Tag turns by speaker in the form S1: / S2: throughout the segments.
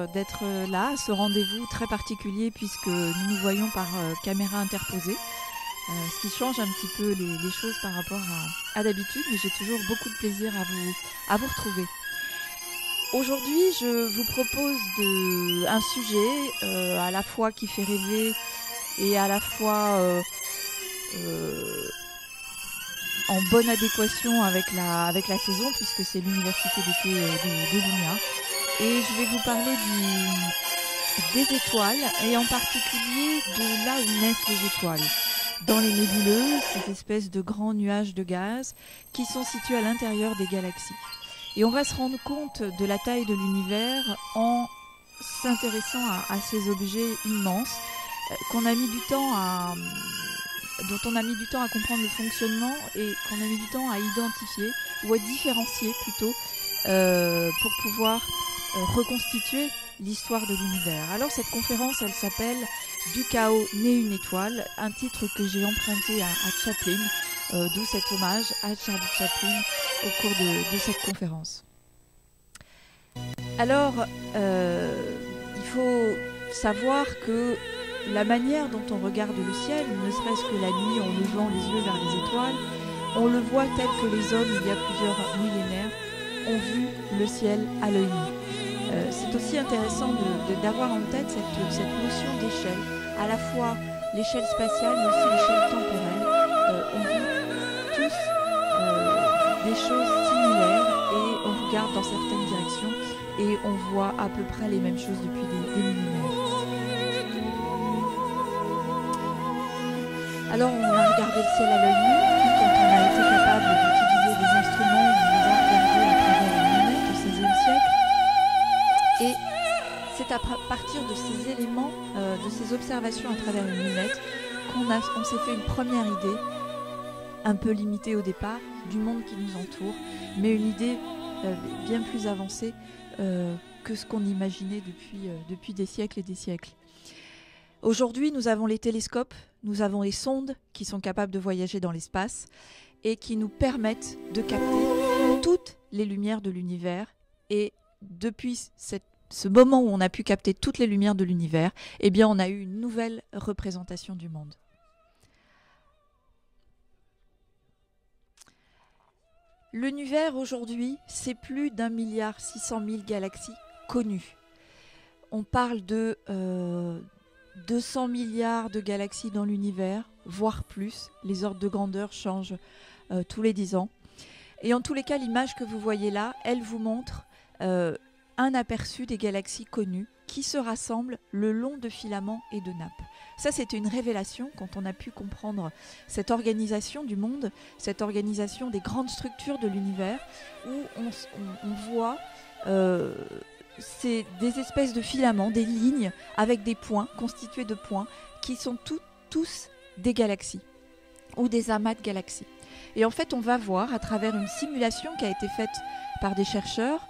S1: Euh, d'être euh, là ce rendez-vous très particulier puisque nous nous voyons par euh, caméra interposée, ce qui change un petit peu les, choses par rapport à, d'habitude, mais j'ai toujours beaucoup de plaisir à vous, retrouver. Aujourd'hui, je vous propose un sujet à la fois qui fait rêver et à la fois en bonne adéquation avec la, saison puisque c'est l'université d'été de, Lumia et je vais vous parler du, des étoiles et en particulier de là où naissent les étoiles. Dans les nébuleuses, cette espèce de grands nuages de gaz qui sont situés à l'intérieur des galaxies. Et on va se rendre compte de la taille de l'univers en s'intéressant à, à, ces objets immenses euh, qu'on a mis du temps à dont on a mis du temps à comprendre le fonctionnement et qu'on a mis du temps à identifier ou à différencier plutôt euh, pour pouvoir euh, reconstituer l'histoire de l'univers. Alors cette conférence, elle s'appelle Du chaos naît une étoile, un titre que j'ai emprunté à, Chaplin, euh, d'où cet hommage à Charlie Chaplin au cours de, de cette conférence. Alors, il faut savoir que la manière dont on regarde le ciel, ne serait-ce que la nuit en levant les yeux vers les étoiles, on le voit tel que les hommes il y a plusieurs millénaires vu le ciel à l'œil nu. Euh, c'est aussi intéressant d'avoir en tête cette, notion d'échelle, à la fois l'échelle spatiale mais aussi l'échelle temporelle. Euh, on vit tous euh, des choses similaires et on regarde dans certaines directions et on voit à peu près les mêmes choses depuis des, millénaires. Alors on a regardé le ciel à l'œil c'est à partir de ces éléments, euh, de ces observations à travers une lunette, qu'on s'est fait une première idée, un peu limitée au départ, du monde qui nous entoure, mais une idée euh, bien plus avancée euh, que ce qu'on imaginait depuis, depuis des siècles et des siècles. Aujourd'hui, nous avons les télescopes, nous avons les sondes qui sont capables de voyager dans l'espace et qui nous permettent de capter toutes les lumières de l'univers. Et depuis cette ce moment où on a pu capter toutes les lumières de l'univers, eh bien on a eu une nouvelle représentation du monde. L'univers aujourd'hui, c'est plus d'un milliard six cent mille galaxies connues. On parle de 200 euh, milliards de galaxies dans l'univers, voire plus. Les ordres de grandeur changent euh, tous les dix ans. Et en tous les cas, l'image que vous voyez là, elle vous montre euh, un aperçu des galaxies connues qui se rassemblent le long de filaments et de nappes. Ça, c'était une révélation quand on a pu comprendre cette organisation du monde, cette organisation des grandes structures de l'univers, où on, voit euh, des espèces de filaments, des lignes avec des points, constitués de points, qui sont tous tous des galaxies ou des amas de galaxies. Et en fait, on va voir à travers une simulation qui a été faite par des chercheurs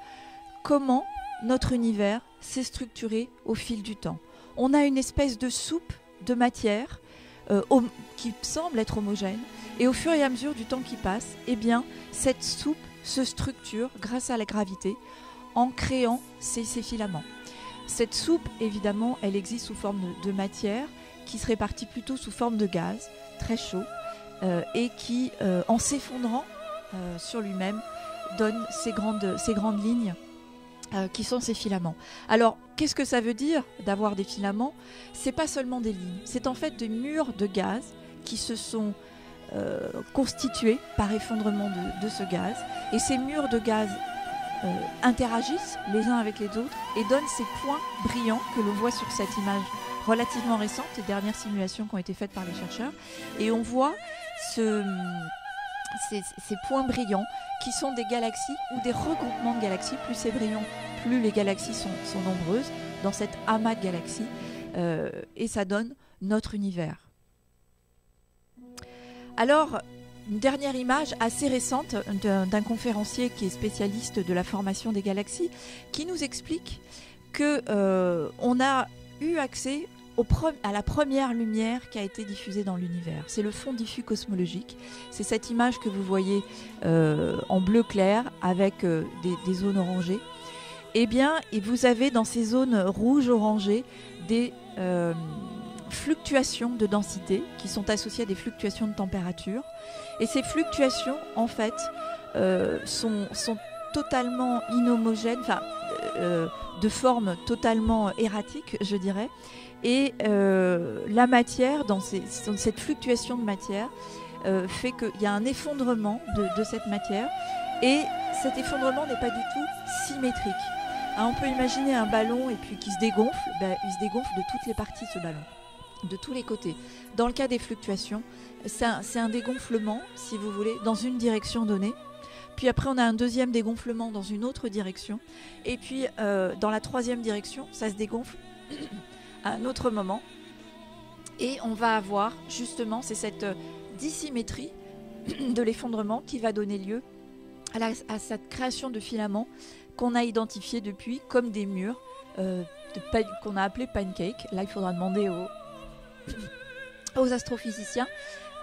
S1: comment notre univers s'est structuré au fil du temps. On a une espèce de soupe de matière euh, qui semble être homogène. Et au fur et à mesure du temps qui passe, eh bien, cette soupe se structure grâce à la gravité en créant ces, filaments. Cette soupe, évidemment, elle existe sous forme de, matière qui se répartit plutôt sous forme de gaz, très chaud, euh, et qui, euh, en s'effondrant sur lui-même, donne ces grandes lignes euh, qui sont ces filaments. Alors, qu'est-ce que ça veut dire d'avoir des filaments C'est pas seulement des lignes, c'est en fait des murs de gaz qui se sont euh, constitués par effondrement de, ce gaz. Et ces murs de gaz euh, interagissent les uns avec les autres et donnent ces points brillants que l'on voit sur cette image relativement récente, les dernières simulations qui ont été faites par les chercheurs. Et on voit ce ces, points brillants qui sont des galaxies ou des regroupements de galaxies. Plus c'est brillant, plus les galaxies sont, nombreuses dans cet amas de galaxies euh, et ça donne notre univers. Alors, une dernière image assez récente d'un conférencier qui est spécialiste de la formation des galaxies qui nous explique que euh, on a eu accès à la première lumière qui a été diffusée dans l'univers. C'est le fond diffus cosmologique. C'est cette image que vous voyez euh, en bleu clair avec euh, des, zones orangées. Eh et bien, vous avez dans ces zones rouges-orangées des euh, fluctuations de densité qui sont associées à des fluctuations de température. Et ces fluctuations, en fait, sont, sont totalement inhomogènes, enfin, de forme totalement erratique, je dirais. Et euh, la matière, dans, cette fluctuation de matière, euh, fait qu'il y a un effondrement de, cette matière. Et cet effondrement n'est pas du tout symétrique. Hein, on peut imaginer un ballon et puis qui se dégonfle, ben, il se dégonfle de toutes les parties ce ballon, de tous les côtés. Dans le cas des fluctuations, c'est un, dégonflement, si vous voulez, dans une direction donnée. Puis après, on a un deuxième dégonflement dans une autre direction. Et puis, euh, dans la troisième direction, ça se dégonfle un autre moment. Et on va avoir justement, c'est cette euh, dissymétrie de l'effondrement qui va donner lieu à, cette création de filaments qu'on a identifiés depuis comme des murs euh, qu'on a appelé pancake. Là, il faudra demander aux, astrophysiciens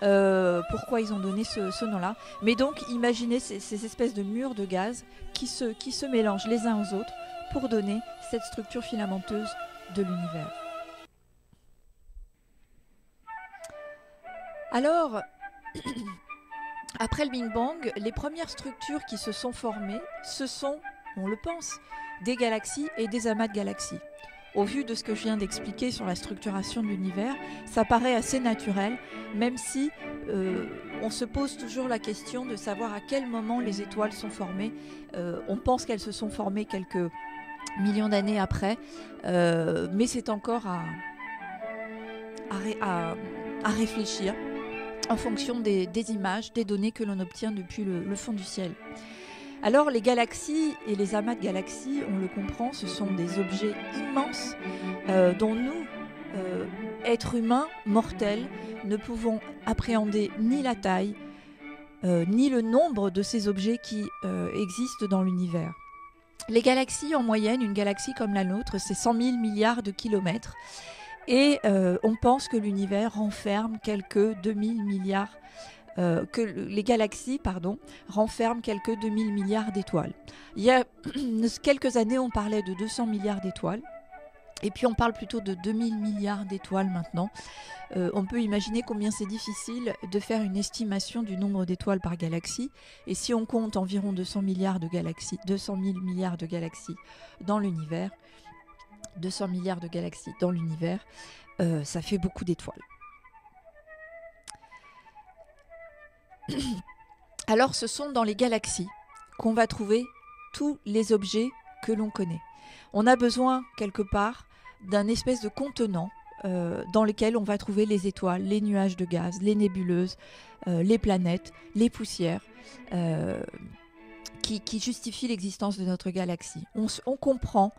S1: euh, pourquoi ils ont donné ce, nom-là. Mais donc, imaginez ces, ces, espèces de murs de gaz qui se, qui se mélangent les uns aux autres pour donner cette structure filamenteuse de l'univers. Alors, après le Big Bang, les premières structures qui se sont formées, ce sont, on le pense, des galaxies et des amas de galaxies. Au vu de ce que je viens d'expliquer sur la structuration de l'univers, ça paraît assez naturel, même si euh, on se pose toujours la question de savoir à quel moment les étoiles sont formées. Euh, on pense qu'elles se sont formées quelques millions d'années après, euh, mais c'est encore à, à réfléchir en fonction des, images, des données que l'on obtient depuis le, fond du ciel. Alors les galaxies et les amas de galaxies, on le comprend, ce sont des objets immenses euh, dont nous, euh, êtres humains, mortels, ne pouvons appréhender ni la taille, euh, ni le nombre de ces objets qui existent dans l'univers. Les galaxies, en moyenne, une galaxie comme la nôtre, c'est 100 000 milliards de kilomètres. Et euh, on pense que l'univers renferme quelques 2000 milliards, euh, que les galaxies, pardon, renferment quelques 2000 milliards d'étoiles. Il y a quelques années, on parlait de 200 milliards d'étoiles. Et puis on parle plutôt de 2000 milliards d'étoiles maintenant. Euh, on peut imaginer combien c'est difficile de faire une estimation du nombre d'étoiles par galaxie. Et si on compte environ 200 milliards de galaxies, 200 000 milliards de galaxies dans l'univers, 200 milliards de galaxies dans l'univers, euh, ça fait beaucoup d'étoiles. Alors ce sont dans les galaxies qu'on va trouver tous les objets que l'on connaît. On a besoin quelque part d'un espèce de contenant euh, dans lequel on va trouver les étoiles, les nuages de gaz, les nébuleuses, euh, les planètes, les poussières. qui, justifient l'existence de notre galaxie. on comprend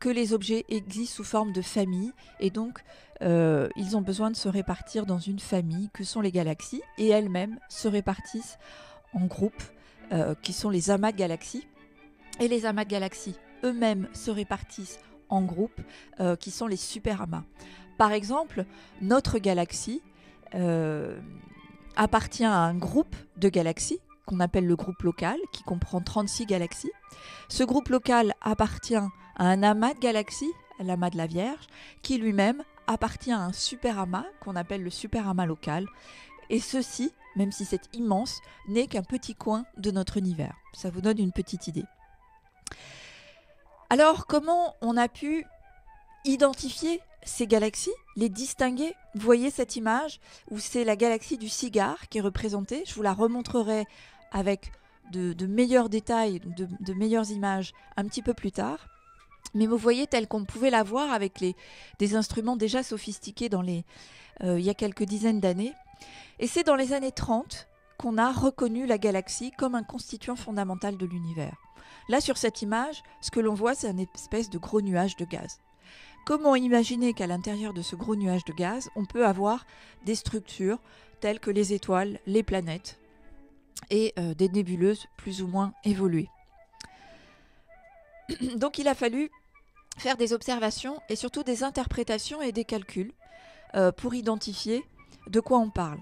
S1: que les objets existent sous forme de famille et donc euh, ils ont besoin de se répartir dans une famille que sont les galaxies et elles-mêmes se répartissent en groupes euh, qui sont les amas de galaxies et les amas de galaxies eux-mêmes se répartissent en groupes euh, qui sont les super amas. Par exemple, notre galaxie appartient à un groupe de galaxies qu'on appelle le groupe local qui comprend 36 galaxies. Ce groupe local appartient un amas de galaxies, l'amas de la Vierge, qui lui-même appartient à un super amas qu'on appelle le super amas local. Et ceci, même si c'est immense, n'est qu'un petit coin de notre univers. Ça vous donne une petite idée. Alors, comment on a pu identifier ces galaxies, les distinguer. Vous voyez cette image où c'est la galaxie du cigare qui est représentée. Je vous la remontrerai avec de, meilleurs détails, de meilleures images un petit peu plus tard mais vous voyez tel qu'on pouvait la voir avec des instruments déjà sophistiqués dans les, euh, il y a quelques dizaines d'années. Et c'est dans les années 30 qu'on a reconnu la galaxie comme un constituant fondamental de l'univers. Là, sur cette image, ce que l'on voit, c'est une espèce de gros nuage de gaz. Comment imaginer qu'à l'intérieur de ce gros nuage de gaz, on peut avoir des structures telles que les étoiles, les planètes et euh, des nébuleuses plus ou moins évoluées Donc il a fallu faire des observations et surtout des interprétations et des calculs euh, pour identifier de quoi on parle.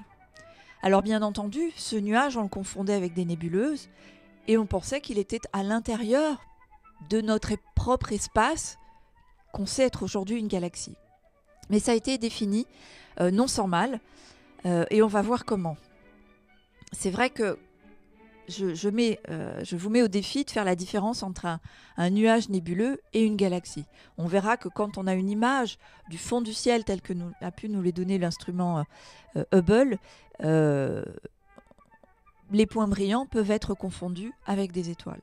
S1: Alors bien entendu, ce nuage, on le confondait avec des nébuleuses et on pensait qu'il était à l'intérieur de notre propre espace qu'on sait être aujourd'hui une galaxie. Mais ça a été défini euh, non sans mal euh, et on va voir comment. C'est vrai que euh, je, vous mets au défi de faire la différence entre un, nuage nébuleux et une galaxie. On verra que quand on a une image du fond du ciel tel que nous, a pu nous les donner l'instrument euh, euh, Hubble, les points brillants peuvent être confondus avec des étoiles.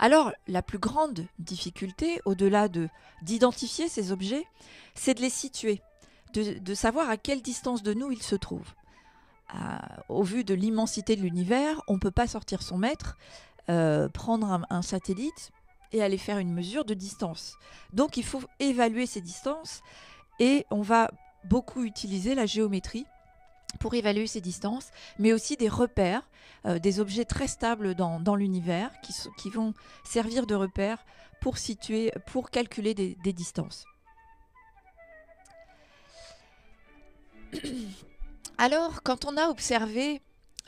S1: Alors, la plus grande difficulté, au-delà de d'identifier ces objets, c'est de les situer, de savoir à quelle distance de nous ils se trouvent au vu de l'immensité de l'univers, on ne peut pas sortir son maître, euh, prendre un, satellite et aller faire une mesure de distance. Donc il faut évaluer ces distances et on va beaucoup utiliser la géométrie pour évaluer ces distances, mais aussi des repères, euh, des objets très stables dans, l'univers qui, vont servir de repères pour situer, pour calculer des distances. Alors, quand on a observé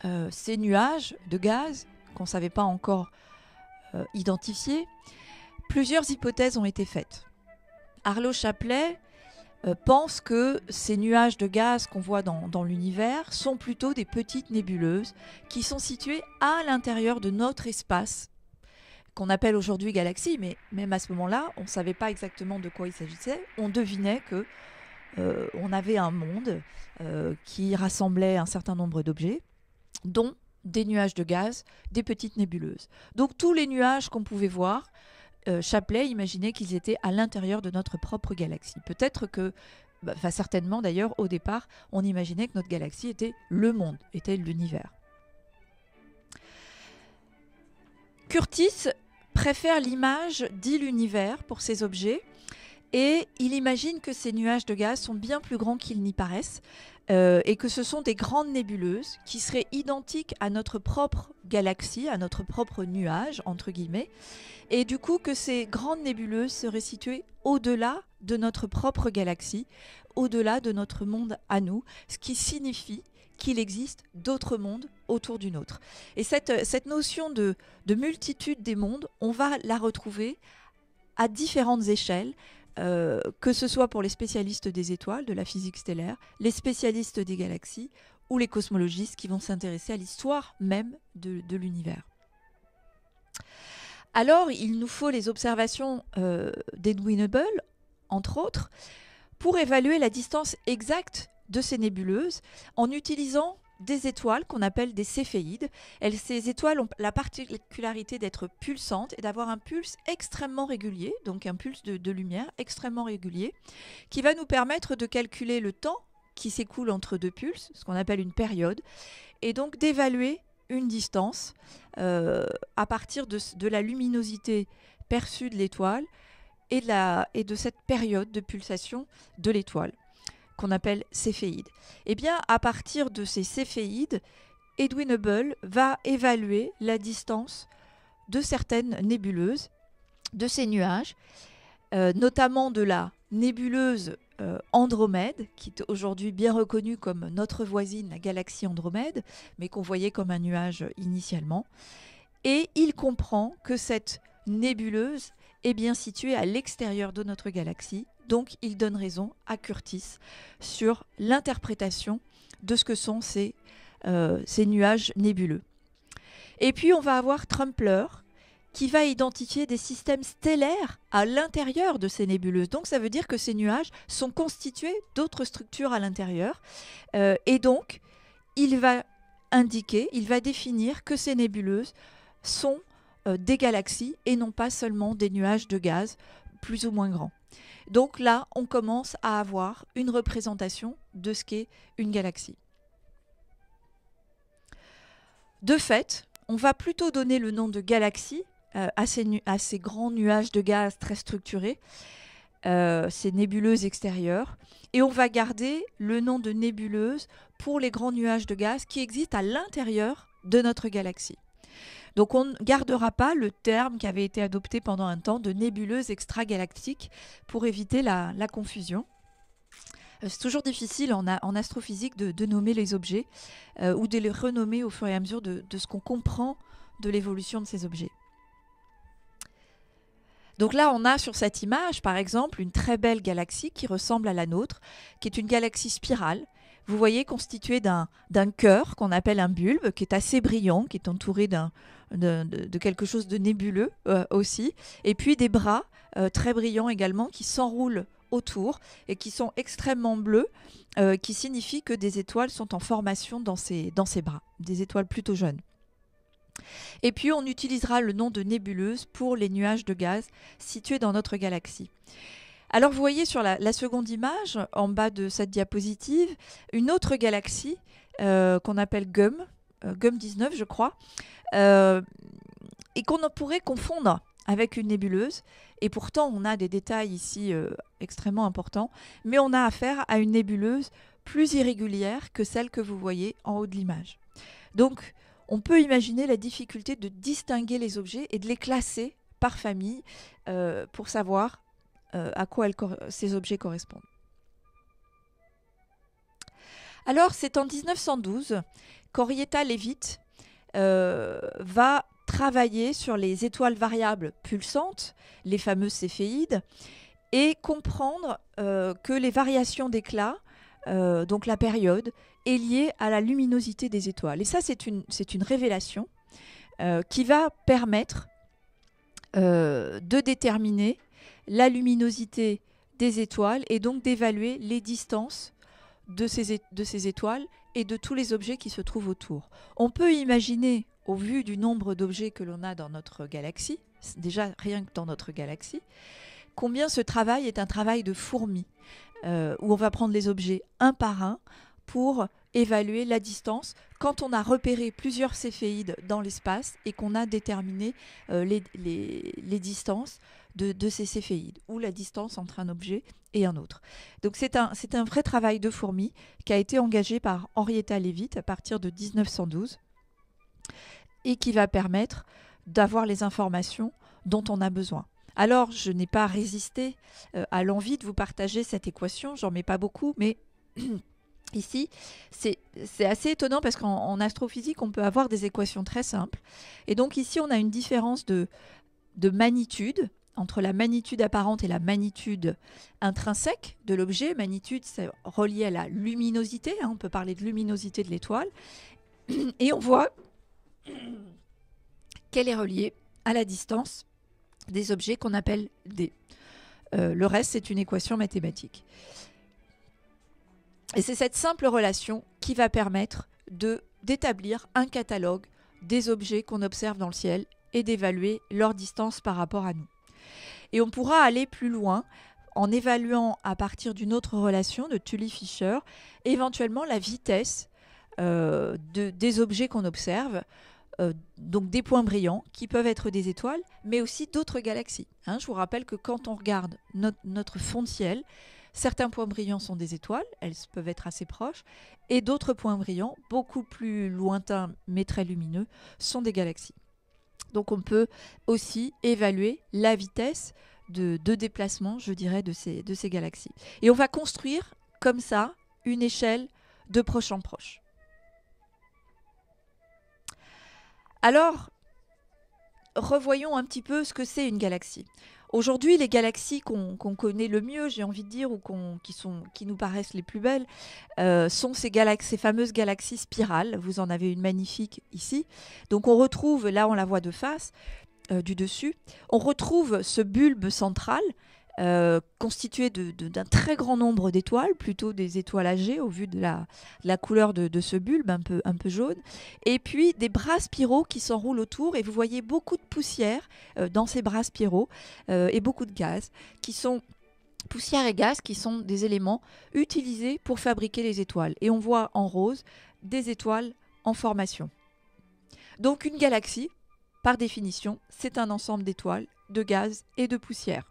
S1: euh, ces nuages de gaz qu'on ne savait pas encore euh, identifier, plusieurs hypothèses ont été faites. Arlo Chaplet euh, pense que ces nuages de gaz qu'on voit dans, dans l'univers sont plutôt des petites nébuleuses qui sont situées à l'intérieur de notre espace qu'on appelle aujourd'hui galaxie, mais même à ce moment-là, on ne savait pas exactement de quoi il s'agissait. On devinait que euh, on avait un monde euh, qui rassemblait un certain nombre d'objets, dont des nuages de gaz, des petites nébuleuses. Donc tous les nuages qu'on pouvait voir, euh, Chapelet imaginait qu'ils étaient à l'intérieur de notre propre galaxie. Peut-être que, bah, certainement d'ailleurs, au départ, on imaginait que notre galaxie était le monde, était l'univers. Curtis préfère l'image dit l'univers pour ces objets et il imagine que ces nuages de gaz sont bien plus grands qu'ils n'y paraissent euh, et que ce sont des grandes nébuleuses qui seraient identiques à notre propre galaxie, à notre propre nuage, entre guillemets, et du coup que ces grandes nébuleuses seraient situées au-delà de notre propre galaxie, au-delà de notre monde à nous, ce qui signifie qu'il existe d'autres mondes autour du nôtre. Et cette, euh, cette notion de, de multitude des mondes, on va la retrouver à différentes échelles euh, que ce soit pour les spécialistes des étoiles, de la physique stellaire, les spécialistes des galaxies ou les cosmologistes qui vont s'intéresser à l'histoire même de, l'univers. Alors, il nous faut les observations euh, d'Edwin Hubble, entre autres, pour évaluer la distance exacte de ces nébuleuses en utilisant des étoiles qu'on appelle des céphéides. Elles, ces étoiles ont la particularité d'être pulsantes et d'avoir un pulse extrêmement régulier, donc un pulse de, lumière extrêmement régulier, qui va nous permettre de calculer le temps qui s'écoule entre deux pulses, ce qu'on appelle une période, et donc d'évaluer une distance euh, à partir de, la luminosité perçue de l'étoile et, et de cette période de pulsation de l'étoile qu'on appelle céphéides. Eh bien, à partir de ces céphéides, Edwin Hubble va évaluer la distance de certaines nébuleuses, de ces nuages, euh, notamment de la nébuleuse euh, Andromède, qui est aujourd'hui bien reconnue comme notre voisine, la galaxie Andromède, mais qu'on voyait comme un nuage initialement. Et il comprend que cette nébuleuse est bien située à l'extérieur de notre galaxie, donc il donne raison à Curtis sur l'interprétation de ce que sont ces, euh, ces nuages nébuleux. Et puis on va avoir Trumpler qui va identifier des systèmes stellaires à l'intérieur de ces nébuleuses. Donc ça veut dire que ces nuages sont constitués d'autres structures à l'intérieur. Euh, et donc il va indiquer, il va définir que ces nébuleuses sont euh, des galaxies et non pas seulement des nuages de gaz plus ou moins grands. Donc là, on commence à avoir une représentation de ce qu'est une galaxie. De fait, on va plutôt donner le nom de galaxie euh, à, ces grands nuages de gaz très structurés, euh, ces nébuleuses extérieures, et on va garder le nom de nébuleuse pour les grands nuages de gaz qui existent à l'intérieur de notre galaxie. Donc on ne gardera pas le terme qui avait été adopté pendant un temps de nébuleuse extra-galactique pour éviter la, confusion. Euh, c'est toujours difficile en, astrophysique de, nommer les objets euh, ou de les renommer au fur et à mesure de ce qu'on comprend de l'évolution de ces objets. Donc là, on a sur cette image, par exemple, une très belle galaxie qui ressemble à la nôtre, qui est une galaxie spirale, vous voyez, constitué d'un cœur qu'on appelle un bulbe, qui est assez brillant, qui est entouré de, quelque chose de nébuleux euh, aussi, et puis des bras euh, très brillants également qui s'enroulent autour et qui sont extrêmement bleus, euh, qui signifie que des étoiles sont en formation dans ces, dans ces bras, des étoiles plutôt jeunes. Et puis on utilisera le nom de nébuleuse pour les nuages de gaz situés dans notre galaxie. Alors vous voyez sur la, seconde image, en bas de cette diapositive, une autre galaxie euh, qu'on appelle GUM, euh, GUM 19 je crois, euh, et qu'on pourrait confondre avec une nébuleuse. Et pourtant on a des détails ici extrêmement importants, mais on a affaire à une nébuleuse plus irrégulière que celle que vous voyez en haut de l'image. Donc on peut imaginer la difficulté de distinguer les objets et de les classer par famille pour savoir euh, à quoi ces objets correspondent. Alors c'est en 1912 qu'Orietta Levitt va travailler sur les étoiles variables pulsantes, les fameuses céphéides, et comprendre euh, que les variations d'éclat, euh, donc la période, est liée à la luminosité des étoiles. Et ça, c'est une, révélation qui va permettre de déterminer la luminosité des étoiles et donc d'évaluer les distances de ces, étoiles et de tous les objets qui se trouvent autour. On peut imaginer, au vu du nombre d'objets que l'on a dans notre galaxie, déjà rien que dans notre galaxie, combien ce travail est un travail de fourmi, euh, où on va prendre les objets un par un pour évaluer la distance quand on a repéré plusieurs céphéides dans l'espace et qu'on a déterminé euh, les, distances de, ces céphéides ou la distance entre un objet et un autre. Donc c'est un, un vrai travail de fourmi qui a été engagé par Henrietta Leavitt à partir de 1912 et qui va permettre d'avoir les informations dont on a besoin. Alors, je n'ai pas résisté euh, à l'envie de vous partager cette équation, j'en mets pas beaucoup, mais ici, c'est assez étonnant parce qu'en astrophysique, on peut avoir des équations très simples. Et donc ici, on a une différence de, de magnitude entre la magnitude apparente et la magnitude intrinsèque de l'objet. Magnitude, c'est relié à la luminosité, hein, on peut parler de luminosité de l'étoile. Et on voit qu'elle est reliée à la distance des objets qu'on appelle d. Euh, le reste, c'est une équation mathématique. Et c'est cette simple relation qui va permettre d'établir un catalogue des objets qu'on observe dans le ciel et d'évaluer leur distance par rapport à nous. Et on pourra aller plus loin en évaluant à partir d'une autre relation de Tully Fisher, éventuellement la vitesse euh, de, des objets qu'on observe, euh, donc des points brillants qui peuvent être des étoiles, mais aussi d'autres galaxies. Hein. je vous rappelle que quand on regarde notre, notre fond de ciel, certains points brillants sont des étoiles, elles peuvent être assez proches, et d'autres points brillants, beaucoup plus lointains mais très lumineux, sont des galaxies. Donc on peut aussi évaluer la vitesse de, déplacement, je dirais, de ces, de ces galaxies. Et on va construire comme ça une échelle de proche en proche. Alors, revoyons un petit peu ce que c'est une galaxie. Aujourd'hui, les galaxies qu'on connaît le mieux, j'ai envie de dire, ou qui, nous paraissent les plus belles, euh, sont ces, fameuses galaxies spirales. Vous en avez une magnifique ici. Donc on retrouve, là on la voit de face, euh, du dessus, on retrouve ce bulbe central euh, constitué d'un très grand nombre d'étoiles, plutôt des étoiles âgées au vu de la, couleur de, ce bulbe un peu, jaune, et puis des bras spiraux qui s'enroulent autour, et vous voyez beaucoup de poussière euh, dans ces bras spiraux, euh, et beaucoup de gaz, qui sont poussière et gaz, qui sont des éléments utilisés pour fabriquer les étoiles. Et on voit en rose des étoiles en formation. Donc une galaxie, par définition, c'est un ensemble d'étoiles, de gaz et de poussière.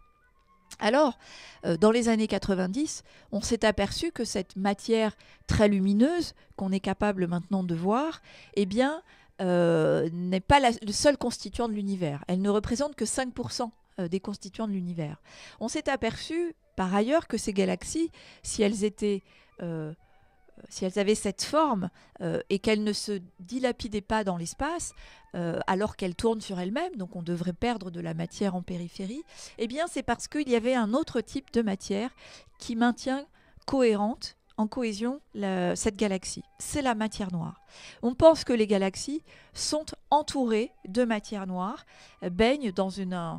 S1: Alors, euh, dans les années 90, on s'est aperçu que cette matière très lumineuse qu'on est capable maintenant de voir, eh bien, euh, n'est pas le seul constituant de l'univers. Elle ne représente que 5% euh, des constituants de l'univers. On s'est aperçu, par ailleurs, que ces galaxies, si elles étaient euh, si elles avaient cette forme euh, et qu'elles ne se dilapidaient pas dans l'espace, euh, alors qu'elles tournent sur elles-mêmes, donc on devrait perdre de la matière en périphérie, eh bien c'est parce qu'il y avait un autre type de matière qui maintient cohérente, en cohésion, cette galaxie. C'est la matière noire. On pense que les galaxies sont entourées de matière noire, baignent dans une,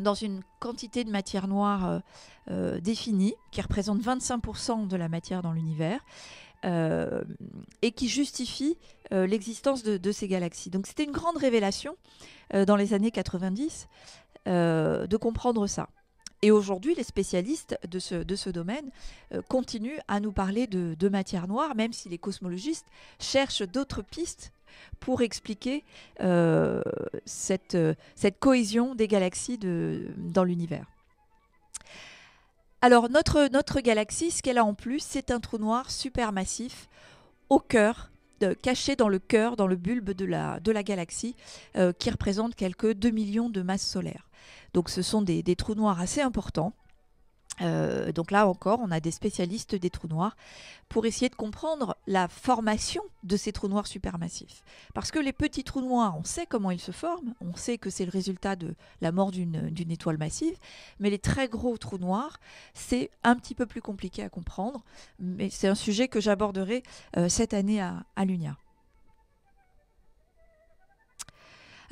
S1: dans une quantité de matière noire euh, euh, définie, qui représente 25% de la matière dans l'univers, euh, et qui justifie l'existence de, ces galaxies. Donc c'était une grande révélation dans les années 90 de comprendre ça. Et aujourd'hui, les spécialistes de ce, domaine continuent à nous parler de, matière noire, même si les cosmologistes cherchent d'autres pistes pour expliquer euh, euh, cette, cohésion des galaxies dans l'univers. Alors notre, galaxie, ce qu'elle a en plus, c'est un trou noir supermassif au cœur caché dans le cœur, dans le bulbe de la, galaxie, euh, qui représente quelques 2 millions de masses solaires. Donc ce sont des trous noirs assez importants euh, donc là encore, on a des spécialistes des trous noirs pour essayer de comprendre la formation de ces trous noirs supermassifs. Parce que les petits trous noirs, on sait comment ils se forment, on sait que c'est le résultat de la mort d'une étoile massive, mais les très gros trous noirs, c'est un petit peu plus compliqué à comprendre, mais c'est un sujet que j'aborderai euh, cette année à, à l'UNIA.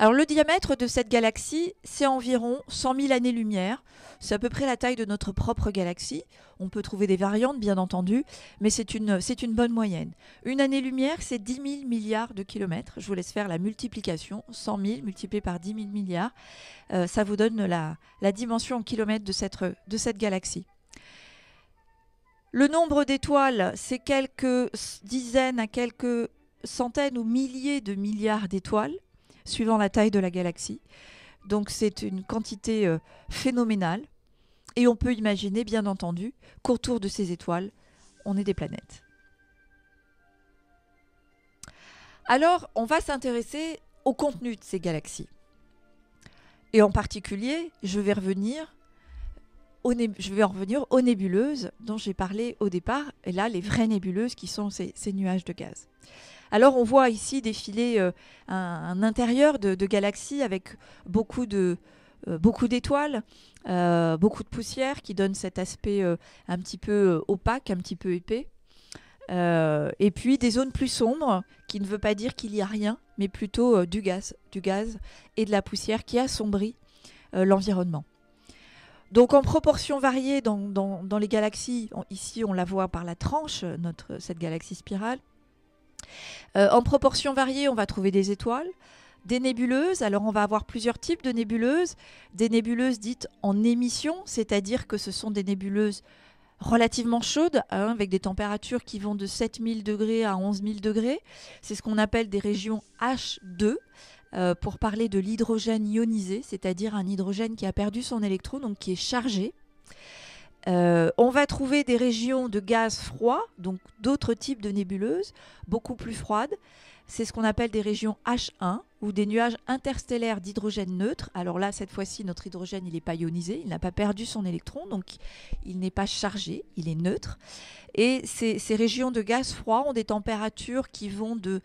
S1: Alors le diamètre de cette galaxie, c'est environ 100 000 années-lumière. C'est à peu près la taille de notre propre galaxie. On peut trouver des variantes, bien entendu, mais c'est une, une bonne moyenne. Une année-lumière, c'est 10 000 milliards de kilomètres. Je vous laisse faire la multiplication. 100 000 multiplié par 10 000 milliards. Euh, ça vous donne la, dimension en kilomètres de cette, de cette galaxie. Le nombre d'étoiles, c'est quelques dizaines à quelques centaines ou milliers de milliards d'étoiles suivant la taille de la galaxie. Donc c'est une quantité euh, phénoménale. Et on peut imaginer, bien entendu, qu'autour de ces étoiles, on est des planètes. Alors, on va s'intéresser au contenu de ces galaxies. Et en particulier, je vais revenir je vais en revenir aux nébuleuses dont j'ai parlé au départ, et là les vraies nébuleuses qui sont ces, nuages de gaz. Alors on voit ici défiler euh, un, intérieur de, galaxie avec beaucoup de euh, beaucoup d'étoiles, euh, beaucoup de poussière qui donne cet aspect un petit peu opaque, un petit peu épais. et puis des zones plus sombres, qui ne veut pas dire qu'il n'y a rien, mais plutôt du gaz, du gaz et de la poussière qui assombrit l'environnement. Donc en proportion variée dans, les galaxies, ici on la voit par la tranche, euh, notre, euh, cette galaxie spirale. Euh, en proportion variée, on va trouver des étoiles, des nébuleuses. Alors on va avoir plusieurs types de nébuleuses. Des nébuleuses dites en émission, c'est-à-dire que ce sont des nébuleuses relativement chaudes, hein, avec des températures qui vont de 7000 degrés à 11000 degrés. C'est ce qu'on appelle des régions H2. Euh, pour parler de l'hydrogène ionisé, c'est-à-dire un hydrogène qui a perdu son électron, donc qui est chargé. Euh, on va trouver des régions de gaz froid, donc d'autres types de nébuleuses, beaucoup plus froides. C'est ce qu'on appelle des régions H1 ou des nuages interstellaires d'hydrogène neutre. Alors là, cette fois-ci, notre hydrogène, il n'est pas ionisé, il n'a pas perdu son électron, donc il n'est pas chargé, il est neutre. Et ces régions de gaz froid ont des températures qui vont de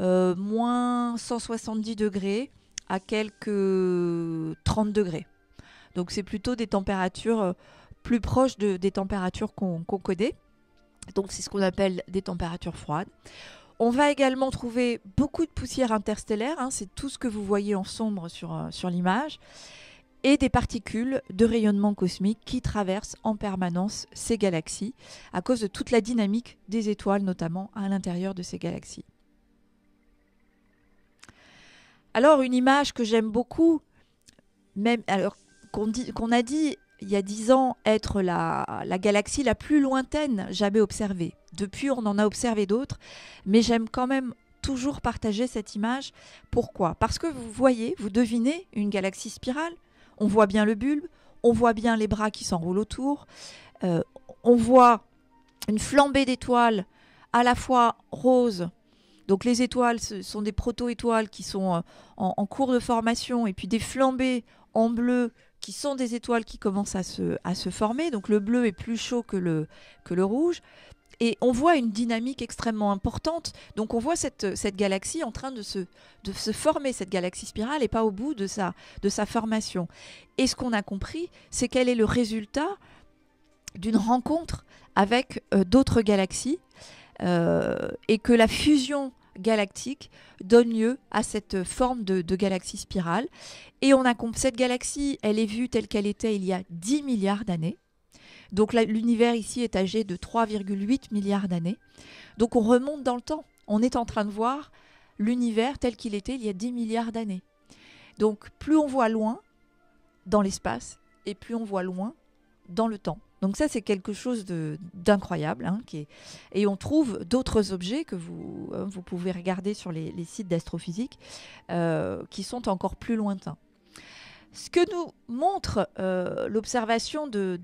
S1: euh, moins 170 degrés à quelques 30 degrés. Donc c'est plutôt des températures euh, plus proches de, des températures qu'on Donc c'est ce qu'on appelle des températures froides. On va également trouver beaucoup de poussière interstellaire, hein. c'est tout ce que vous voyez en sombre sur, euh, sur l'image, et des particules de rayonnement cosmique qui traversent en permanence ces galaxies, à cause de toute la dynamique des étoiles, notamment à l'intérieur de ces galaxies. Alors, une image que j'aime beaucoup, même alors qu'on a dit il y a dix ans être la, galaxie la plus lointaine jamais observée. Depuis, on en a observé d'autres, mais j'aime quand même toujours partager cette image. Pourquoi Parce que vous voyez, vous devinez une galaxie spirale, on voit bien le bulbe, on voit bien les bras qui s'enroulent autour, euh, on voit une flambée d'étoiles à la fois rose, donc les étoiles, ce sont des proto-étoiles qui sont euh, en, cours de formation, et puis des flambées en bleu qui sont des étoiles qui commencent à se, à se former. Donc le bleu est plus chaud que le, que le rouge. Et on voit une dynamique extrêmement importante. Donc on voit cette, cette galaxie en train de se, de se former, cette galaxie spirale, et pas au bout de sa, de sa formation. Et ce qu'on a compris, c'est quel est le résultat d'une rencontre avec euh, d'autres galaxies euh, et que la fusion galactique donne lieu à cette forme de, galaxie spirale. Et on a cette galaxie, elle est vue telle qu'elle était il y a 10 milliards d'années. Donc l'univers ici est âgé de 3,8 milliards d'années. Donc on remonte dans le temps. On est en train de voir l'univers tel qu'il était il y a 10 milliards d'années. Donc plus on voit loin dans l'espace et plus on voit loin dans le temps. Donc ça, c'est quelque chose d'incroyable. Hein, et on trouve d'autres objets que vous, hein, pouvez regarder sur les, sites d'astrophysique euh, qui sont encore plus lointains. Ce que nous montre euh, l'observation de,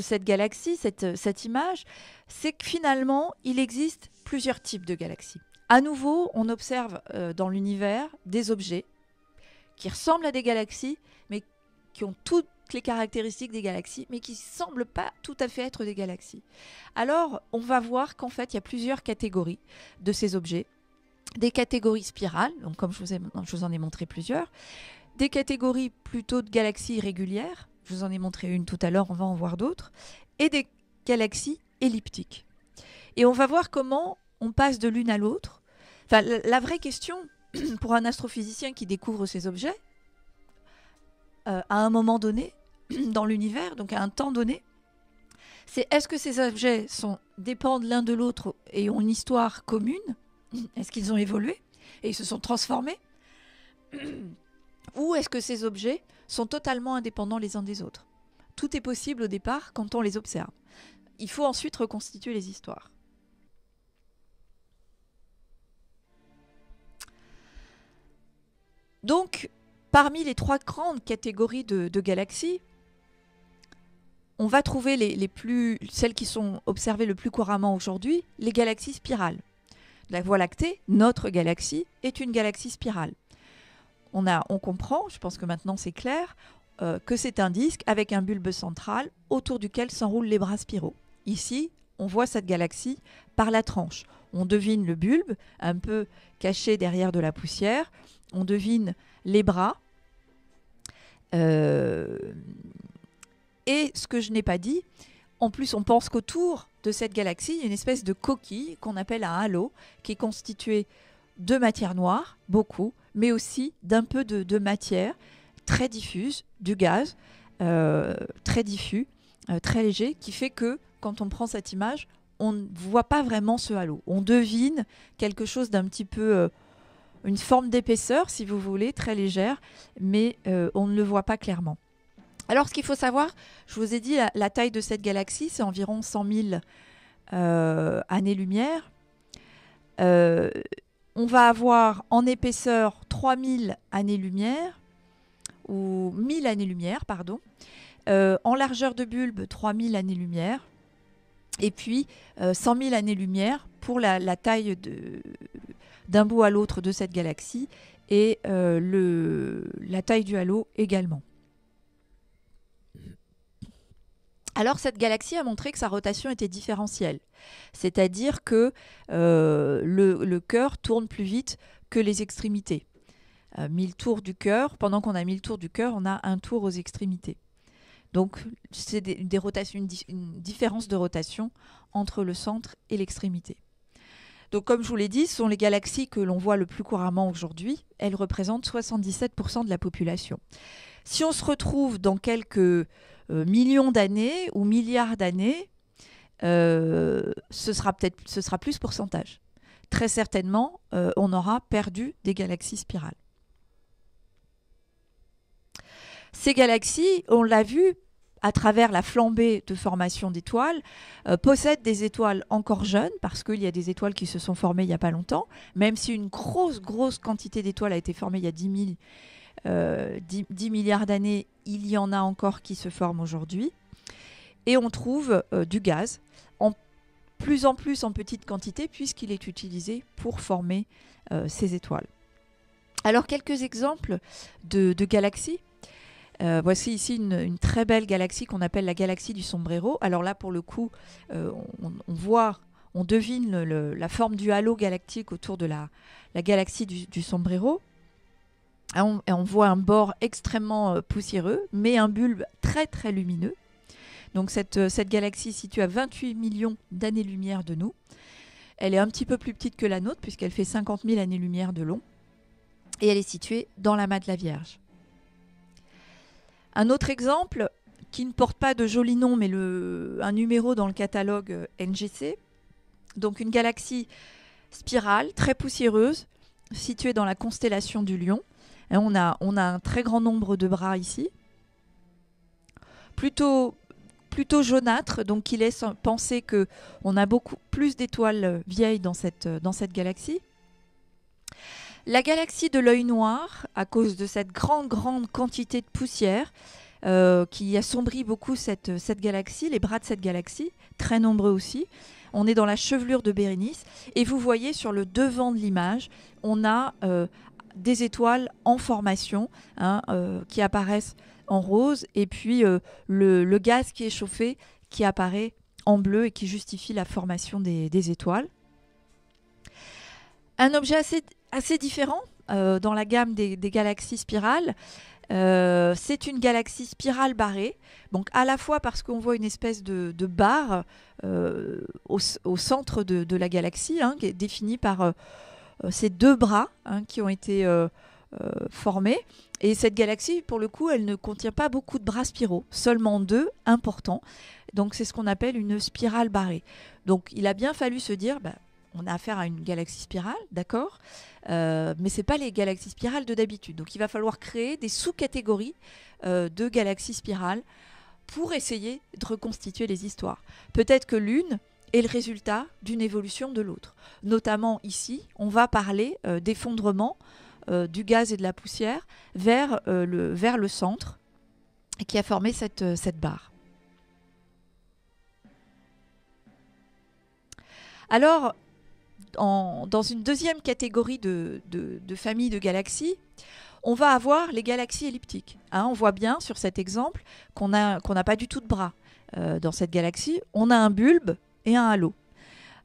S1: cette galaxie, cette, image, c'est que finalement, il existe plusieurs types de galaxies. À nouveau, on observe euh, dans l'univers des objets qui ressemblent à des galaxies, mais qui ont toutes les caractéristiques des galaxies, mais qui semblent pas tout à fait être des galaxies. Alors, on va voir qu'en fait, il y a plusieurs catégories de ces objets. Des catégories spirales, donc comme je vous, en ai montré plusieurs, des catégories plutôt de galaxies irrégulières, je vous en ai montré une tout à l'heure, on va en voir d'autres, et des galaxies elliptiques. Et on va voir comment on passe de l'une à l'autre. la, vraie question pour un astrophysicien qui découvre ces objets, euh, à un moment donné, dans l'univers, donc à un temps donné, c'est est-ce que ces objets sont, dépendent l'un de l'autre et ont une histoire commune Est-ce qu'ils ont évolué et ils se sont transformés Ou est-ce que ces objets sont totalement indépendants les uns des autres Tout est possible au départ quand on les observe. Il faut ensuite reconstituer les histoires. Donc, parmi les trois grandes catégories de galaxies, on va trouver les, plus, celles qui sont observées le plus couramment aujourd'hui, les galaxies spirales. La Voie lactée, notre galaxie, est une galaxie spirale. On, a, on comprend, je pense que maintenant c'est clair, euh, que c'est un disque avec un bulbe central autour duquel s'enroulent les bras spiraux. Ici, on voit cette galaxie par la tranche. On devine le bulbe, un peu caché derrière de la poussière. On devine les bras. Euh, et ce que je n'ai pas dit, en plus, on pense qu'autour de cette galaxie, il y a une espèce de coquille qu'on appelle un halo, qui est constituée de matière noire, beaucoup, mais aussi d'un peu de, matière très diffuse, du gaz euh, très diffus, euh, très léger, qui fait que quand on prend cette image, on ne voit pas vraiment ce halo. On devine quelque chose d'un petit peu... Euh, une forme d'épaisseur, si vous voulez, très légère, mais on ne le voit pas clairement. Alors, ce qu'il faut savoir, je vous ai dit, la, taille de cette galaxie, c'est environ 100 000 euh, années-lumière. Euh, on va avoir en épaisseur 3000 années-lumière, ou 1000 années-lumière, pardon. Euh, en largeur de bulbe, 000 années-lumière. Et puis, 100 000 années-lumière pour la, taille d'un bout à l'autre de cette galaxie et le, la taille du halo également. Alors cette galaxie a montré que sa rotation était différentielle, c'est-à-dire que euh, le, cœur tourne plus vite que les extrémités. 1000 euh, tours du cœur. Pendant qu'on a 1000 tours du cœur, on a un tour aux extrémités. Donc, c'est des, rotations, une, différence de rotation entre le centre et l'extrémité. Donc, comme je vous l'ai dit, ce sont les galaxies que l'on voit le plus couramment aujourd'hui. Elles représentent 77% de la population. Si on se retrouve dans quelques euh, millions d'années ou milliards d'années, euh, ce sera peut-être ce sera plus pourcentage. Très certainement, euh, on aura perdu des galaxies spirales. Ces galaxies, on l'a vu à travers la flambée de formation d'étoiles, possèdent des étoiles encore jeunes, parce qu'il y a des étoiles qui se sont formées il n'y a pas longtemps, même si une grosse, grosse quantité d'étoiles a été formée il y a 10 000, 10, euh, milliards d'années, il y en a encore qui se forment aujourd'hui. Et on trouve euh, du gaz en plus en plus en petite quantité puisqu'il est utilisé pour former euh, ces étoiles. Alors quelques exemples de, galaxies. voici ici une, très belle galaxie qu'on appelle la galaxie du sombrero. Alors là, pour le coup, on, voit, on devine la forme du halo galactique autour de la, galaxie du sombrero on, voit un bord extrêmement euh, poussiéreux, mais un bulbe très très lumineux. Donc cette, euh, cette galaxie située à 28 millions d'années-lumière de nous. Elle est un petit peu plus petite que la nôtre puisqu'elle fait 50 000 années-lumière de long. Et elle est située dans l'amas de la Vierge. Un autre exemple qui ne porte pas de joli nom mais le, un numéro dans le catalogue euh, NGC. Donc une galaxie spirale très poussiéreuse située dans la constellation du Lion on, a, un très grand nombre de bras ici, plutôt, jaunâtre, donc qui laisse penser que on a beaucoup plus d'étoiles vieilles dans cette, dans cette galaxie. La galaxie de l'œil noir, à cause de cette grande, grande quantité de poussière, euh, qui assombrit beaucoup cette, cette galaxie, les bras de cette galaxie, très nombreux aussi. On est dans la chevelure de Bérénice et vous voyez sur le devant de l'image, on a euh, des étoiles en formation hein, euh, qui apparaissent en rose et puis euh, le, gaz qui est chauffé qui apparaît en bleu et qui justifie la formation des, étoiles. Un objet assez, assez différent euh, dans la gamme des, galaxies spirales. c'est une galaxie spirale barrée, donc à la fois parce qu'on voit une espèce de, barre au, centre de, la galaxie, hein, qui est définie par euh, ces deux bras hein, qui ont été euh, euh, formés. Et cette galaxie, pour le coup, elle ne contient pas beaucoup de bras spiraux, seulement deux importants. Donc c'est ce qu'on appelle une spirale barrée. Donc il a bien fallu se dire, bah, on a affaire à une galaxie spirale, d'accord, mais ce n'est pas les galaxies spirales de d'habitude. Donc il va falloir créer des sous-catégories de galaxies spirales pour essayer de reconstituer les histoires. Peut-être que l'une et le résultat d'une évolution de l'autre. Notamment ici, on va parler euh, d'effondrement euh, du gaz et de la poussière vers, euh, le, vers le centre qui a formé cette, cette barre. Alors, dans une deuxième catégorie de, de, de familles de galaxies, on va avoir les galaxies elliptiques. Hein. on voit bien sur cet exemple qu'on n'a pas du tout de bras. dans cette galaxie, on a un bulbe et un halo.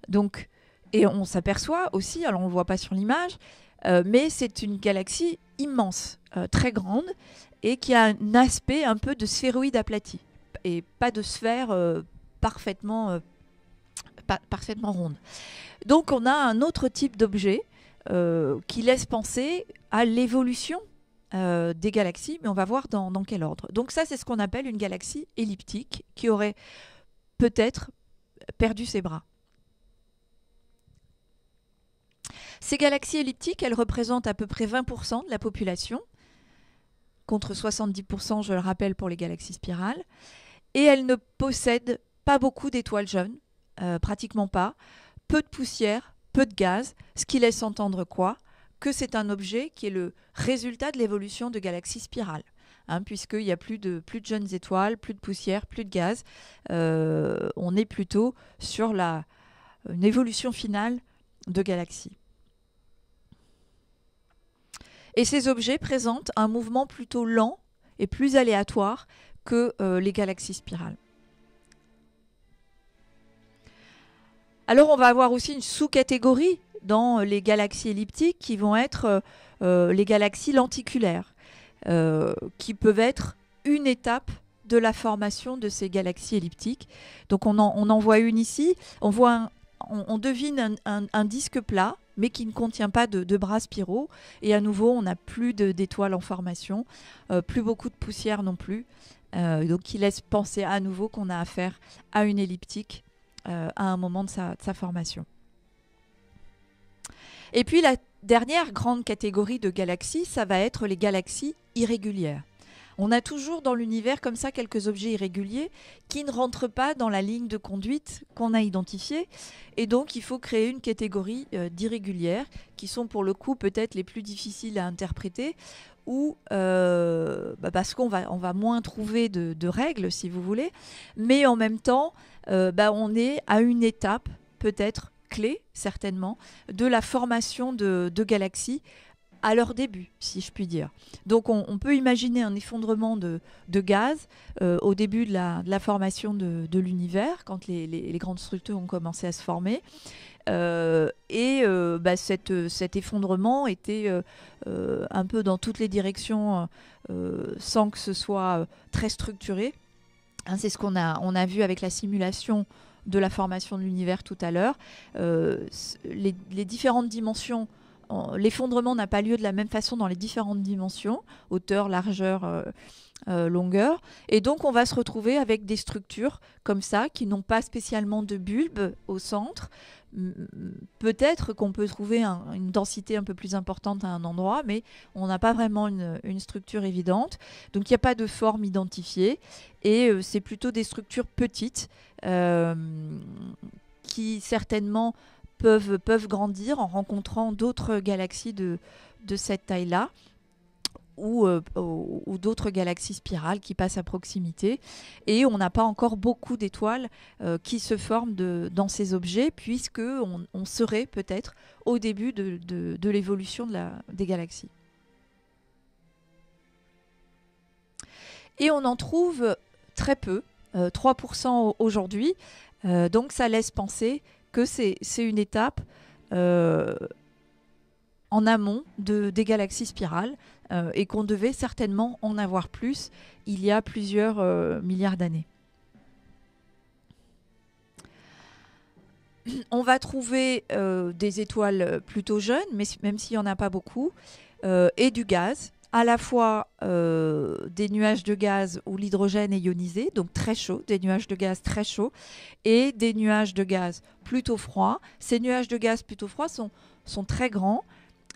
S1: Donc, et on s'aperçoit aussi, alors on ne le voit pas sur l'image, euh, mais c'est une galaxie immense, euh, très grande, et qui a un aspect un peu de sphéroïde aplati, et pas de sphère euh, parfaitement, parfaitement ronde. Donc on a un autre type d'objet qui laisse penser à l'évolution des galaxies, mais on va voir dans, dans quel ordre. Donc ça, c'est ce qu'on appelle une galaxie elliptique qui aurait peut-être perdu ses bras. Ces galaxies elliptiques, elles représentent à peu près 20% de la population, contre 70%, je le rappelle, pour les galaxies spirales, et elles ne possèdent pas beaucoup d'étoiles jeunes, euh, pratiquement pas, peu de poussière, peu de gaz, ce qui laisse entendre quoi Que c'est un objet qui est le résultat de l'évolution de galaxies spirales. Hein, puisqu'il n'y a plus de, plus de jeunes étoiles, plus de poussière, plus de gaz. Euh, on est plutôt sur la, une évolution finale de galaxies. Et ces objets présentent un mouvement plutôt lent et plus aléatoire que euh, les galaxies spirales. Alors on va avoir aussi une sous-catégorie dans les galaxies elliptiques qui vont être euh, les galaxies lenticulaires. Euh, qui peuvent être une étape de la formation de ces galaxies elliptiques. Donc on en, voit une ici, on, voit on, devine un, disque plat, mais qui ne contient pas de, bras spiraux. Et à nouveau, on n'a plus d'étoiles en formation, euh, plus beaucoup de poussière non plus. Euh, donc qui laisse penser à nouveau qu'on a affaire à une elliptique à un moment de sa, de sa formation. Et puis la Dernière grande catégorie de galaxies, ça va être les galaxies irrégulières. On a toujours dans l'univers comme ça quelques objets irréguliers qui ne rentrent pas dans la ligne de conduite qu'on a identifiée. Et donc il faut créer une catégorie euh, d'irrégulières qui sont pour le coup peut-être les plus difficiles à interpréter ou euh, bah, parce qu'on va, on va moins trouver de, règles si vous voulez. Mais en même temps, euh, bah, on est à une étape peut-être clé, certainement, de la formation de, galaxies à leur début, si je puis dire. Donc on, peut imaginer un effondrement de, gaz euh, au début de la, formation de, l'univers, quand les, grandes structures ont commencé à se former. Euh, et euh, bah, cette, cet effondrement était un peu dans toutes les directions sans que ce soit très structuré. Hein, c'est ce qu'on a, on a vu avec la simulation de la formation de l'univers tout à l'heure. Euh, les, différentes dimensions l'effondrement n'a pas lieu de la même façon dans les différentes dimensions, hauteur, largeur, euh, euh, longueur. Et donc on va se retrouver avec des structures comme ça, qui n'ont pas spécialement de bulbe au centre, peut-être qu'on peut trouver une densité un peu plus importante à un endroit, mais on n'a pas vraiment une, structure évidente. Donc il n'y a pas de forme identifiée et euh, c'est plutôt des structures petites euh, qui certainement peuvent, grandir en rencontrant d'autres galaxies de cette taille-là. Euh, ou, d'autres galaxies spirales qui passent à proximité. Et on n'a pas encore beaucoup d'étoiles euh, qui se forment dans ces objets, puisque on, serait peut-être au début de, l'évolution des galaxies. Et on en trouve très peu, 3% euh, aujourd'hui. donc ça laisse penser que c'est une étape en amont des galaxies spirales. Euh, et qu'on devait certainement en avoir plus il y a plusieurs euh, milliards d'années. On va trouver euh, des étoiles plutôt jeunes, mais même s'il n'y en a pas beaucoup, et du gaz, à la fois des nuages de gaz où l'hydrogène est ionisé, donc très chaud, des nuages de gaz très chauds, et des nuages de gaz plutôt froids. Ces nuages de gaz plutôt froids sont très grands,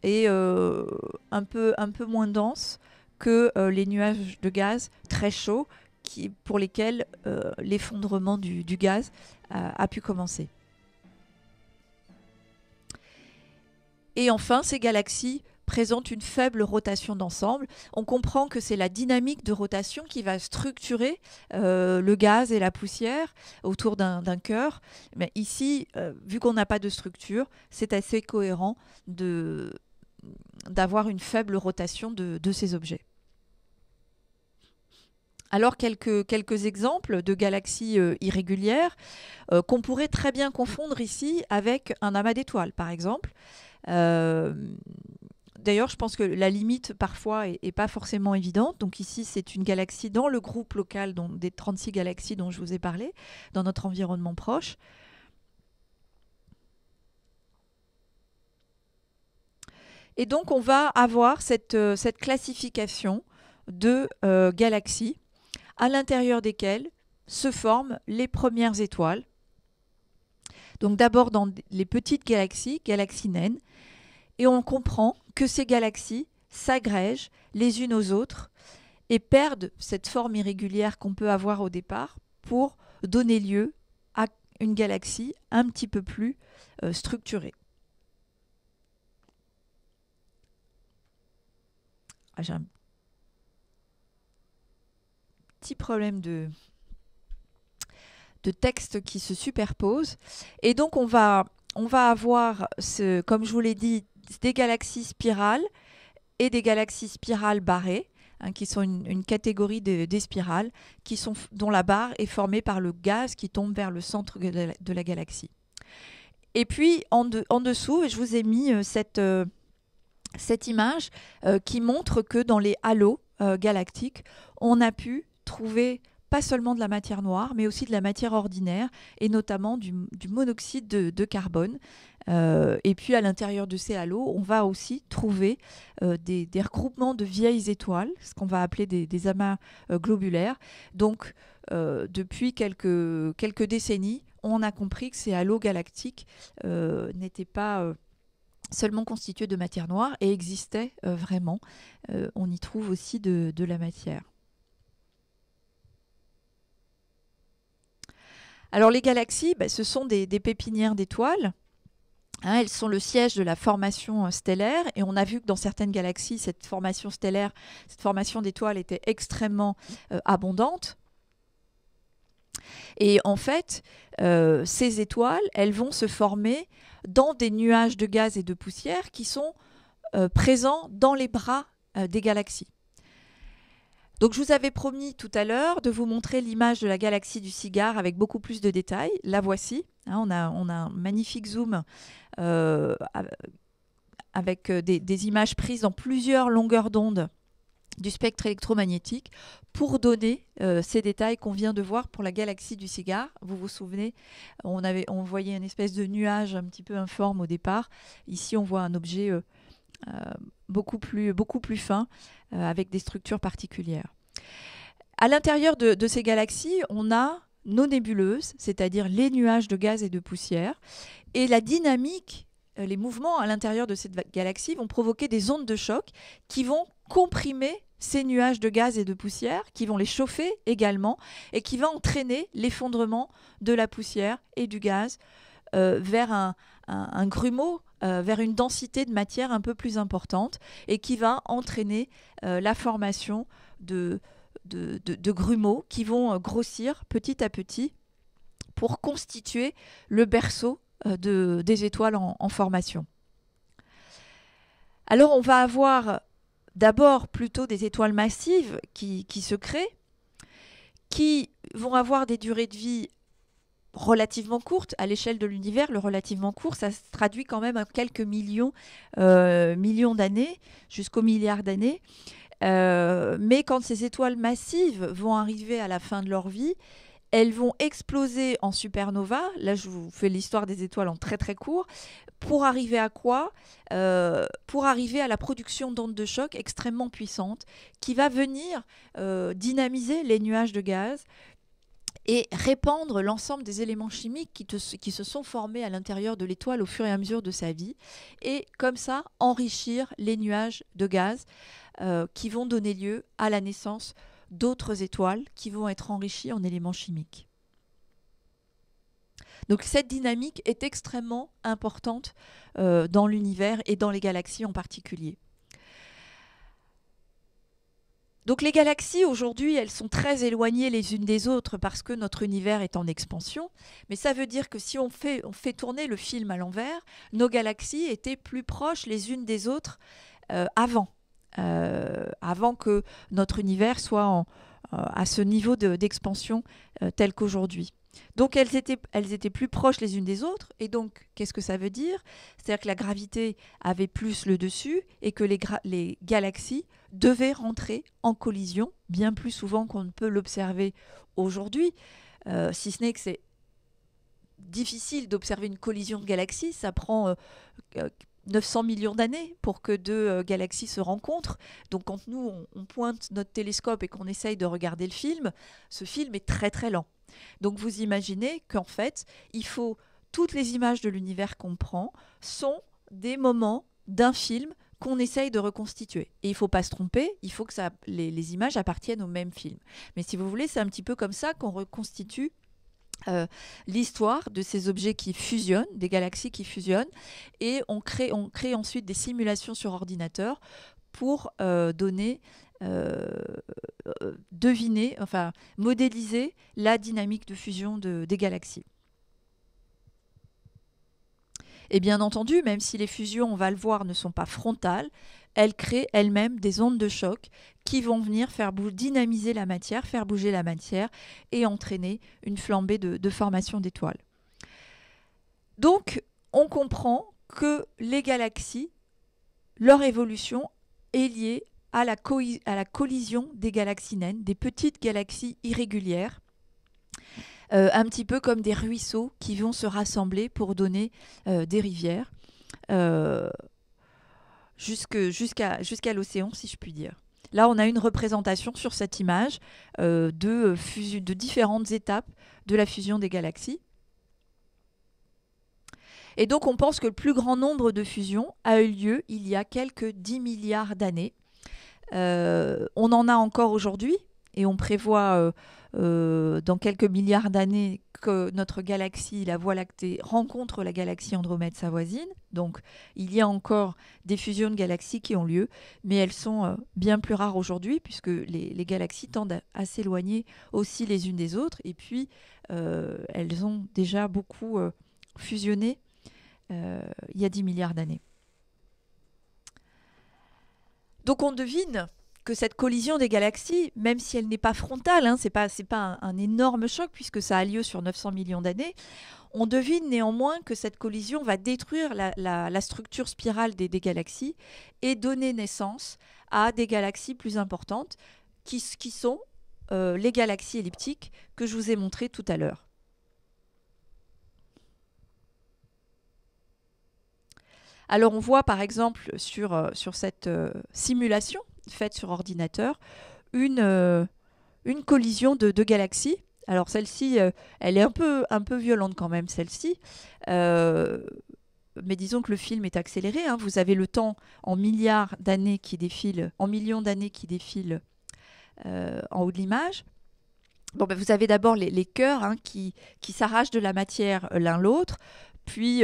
S1: et euh, un, peu, un peu moins dense que euh, les nuages de gaz très chauds qui, pour lesquels euh, l'effondrement du, gaz a pu commencer. Et enfin, ces galaxies présentent une faible rotation d'ensemble. On comprend que c'est la dynamique de rotation qui va structurer le gaz et la poussière autour d'un cœur. Mais ici, vu qu'on n'a pas de structure, c'est assez cohérent de, d'avoir une faible rotation de, ces objets. Alors quelques, exemples de galaxies euh, irrégulières euh, qu'on pourrait très bien confondre ici avec un amas d'étoiles, par exemple. Euh, d'ailleurs, je pense que la limite parfois est, pas forcément évidente. Donc ici, c'est une galaxie dans le groupe local des 36 galaxies dont je vous ai parlé, dans notre environnement proche. Et donc, on va avoir cette, euh, classification de euh, galaxies à l'intérieur desquelles se forment les premières étoiles. Donc d'abord dans les petites galaxies, galaxies naines, et on comprend que ces galaxies s'agrègent les unes aux autres et perdent cette forme irrégulière qu'on peut avoir au départ pour donner lieu à une galaxie un petit peu plus euh, structurée. Ah, j'ai un petit problème de, de qui se superpose. Et donc, on va, on va avoir, ce, comme je vous l'ai dit, des galaxies spirales et des galaxies spirales barrées, hein, qui sont une, catégorie des spirales, qui sont, dont la barre est formée par le gaz qui tombe vers le centre de la, galaxie. Et puis, en, en dessous, je vous ai mis euh, cette... Euh, cette image euh, qui montre que dans les halos euh, galactiques, on a pu trouver pas seulement de la matière noire, mais aussi de la matière ordinaire, et notamment du, monoxyde de, carbone. Euh, et puis à l'intérieur de ces halos, on va aussi trouver des, regroupements de vieilles étoiles, ce qu'on va appeler des, amas globulaires. Donc depuis quelques, quelques décennies, on a compris que ces halos galactiques n'étaient pas seulement constitué de matière noire et existait euh, vraiment. Euh, on y trouve aussi de, la matière. Alors les galaxies, bah, ce sont des, pépinières d'étoiles. Hein, elles sont le siège de la formation euh, stellaire et on a vu que dans certaines galaxies, cette formation stellaire, cette formation d'étoiles était extrêmement abondante. Et en fait, euh, ces étoiles, elles vont se former dans des nuages de gaz et de poussière qui sont euh, présents dans les bras euh, des galaxies. Donc je vous avais promis tout à l'heure de vous montrer l'image de la galaxie du cigare avec beaucoup plus de détails. La voici. Hein, on, a, un magnifique zoom avec des, des images prises dans plusieurs longueurs d'onde du spectre électromagnétique pour donner euh, ces détails qu'on vient de voir pour la galaxie du cigare. Vous vous souvenez, on, avait, on voyait une espèce de nuage un petit peu informe au départ. Ici, on voit un objet euh, euh, beaucoup, plus, beaucoup plus fin avec des structures particulières. À l'intérieur de, de, ces galaxies, on a nos nébuleuses, c'est-à-dire les nuages de gaz et de poussière, et la dynamique les mouvements à l'intérieur de cette galaxie vont provoquer des ondes de choc qui vont comprimer ces nuages de gaz et de poussière qui vont les chauffer également et qui va entraîner l'effondrement de la poussière et du gaz euh, vers un, grumeau, euh, vers une densité de matière un peu plus importante et qui va entraîner euh, la formation de, de, grumeaux qui vont grossir petit à petit pour constituer le berceau de, des étoiles en formation. Alors on va avoir d'abord plutôt des étoiles massives qui, se créent, qui vont avoir des durées de vie relativement courtes. À l'échelle de l'univers, le relativement court, ça se traduit quand même à quelques millions, euh, millions d'années, jusqu'aux milliards d'années. Euh, mais quand ces étoiles massives vont arriver à la fin de leur vie, elles vont exploser en supernova. Là, je vous fais l'histoire des étoiles en très très court. Pour arriver à quoi euh, Pour arriver à la production d'ondes de choc extrêmement puissantes qui va venir euh, dynamiser les nuages de gaz et répandre l'ensemble des éléments chimiques qui, qui, se sont formés à l'intérieur de l'étoile au fur et à mesure de sa vie, et comme ça enrichir les nuages de gaz euh, qui vont donner lieu à la naissance d'autres étoiles qui vont être enrichies en éléments chimiques. Donc cette dynamique est extrêmement importante euh, dans l'univers et dans les galaxies en particulier. Donc les galaxies aujourd'hui, elles sont très éloignées les unes des autres parce que notre univers est en expansion, mais ça veut dire que si on fait, on fait tourner le film à l'envers, nos galaxies étaient plus proches les unes des autres euh, avant. Euh, avant que notre univers soit en, euh, à ce niveau d'expansion de, euh, tel qu'aujourd'hui. Donc elles étaient, elles étaient plus proches les unes des autres, et donc qu'est-ce que ça veut dire C'est-à-dire que la gravité avait plus le dessus et que les, les galaxies devaient rentrer en collision bien plus souvent qu'on ne peut l'observer aujourd'hui, si ce n'est que c'est difficile d'observer une collision de galaxies, ça prend 900 millions d'années pour que deux euh, galaxies se rencontrent. Donc quand nous, on, pointe notre télescope et qu'on essaye de regarder le film, ce film est très très lent. Donc vous imaginez qu'en fait, il faut toutes les images de l'univers qu'on prend sont des moments d'un film qu'on essaye de reconstituer. Et il ne faut pas se tromper, il faut que ça, les images appartiennent au même film. Mais si vous voulez, c'est un petit peu comme ça qu'on reconstitue euh, l'histoire de ces objets qui fusionnent, des galaxies qui fusionnent, et on crée, on crée ensuite des simulations sur ordinateur pour euh, donner, euh, deviner, enfin modéliser la dynamique de fusion des galaxies. Et bien entendu, même si les fusions, on va le voir, ne sont pas frontales, elle crée elle-même des ondes de choc qui vont venir faire dynamiser la matière, faire bouger la matière et entraîner une flambée de, formation d'étoiles. Donc, on comprend que les galaxies, leur évolution est liée à la, collision des galaxies naines, des petites galaxies irrégulières, euh, un petit peu comme des ruisseaux qui vont se rassembler pour donner euh, des rivières. Euh, jusqu'à l'océan, si je puis dire. Là, on a une représentation sur cette image euh, de, de différentes étapes de la fusion des galaxies. Et donc, on pense que le plus grand nombre de fusions a eu lieu il y a quelques 10 milliards d'années. Euh, on en a encore aujourd'hui et on prévoit euh, euh, dans quelques milliards d'années que notre galaxie, la Voie lactée, rencontre la galaxie Andromède, sa voisine. Donc il y a encore des fusions de galaxies qui ont lieu, mais elles sont euh, bien plus rares aujourd'hui puisque les, galaxies tendent à, s'éloigner aussi les unes des autres et puis euh, elles ont déjà beaucoup fusionné il y a 10 milliards d'années. Donc on devine que cette collision des galaxies, même si elle n'est pas frontale, hein, ce n'est pas, pas un, énorme choc puisque ça a lieu sur 900 millions d'années, on devine néanmoins que cette collision va détruire la, structure spirale des, galaxies et donner naissance à des galaxies plus importantes qui, qui sont euh, les galaxies elliptiques que je vous ai montrées tout à l'heure. Alors on voit par exemple sur, euh, sur cette euh, simulation faite sur ordinateur une, euh, une collision de, deux galaxies. Alors celle-ci, euh, elle est un peu, un peu violente quand même, celle-ci. Euh, mais disons que le film est accéléré. Hein. Vous avez le temps en milliards d'années qui défilent, en millions d'années qui défile en haut de l'image. Bon, ben, vous avez d'abord les, les cœurs hein, qui, qui s'arrachent de la matière l'un l'autre, puis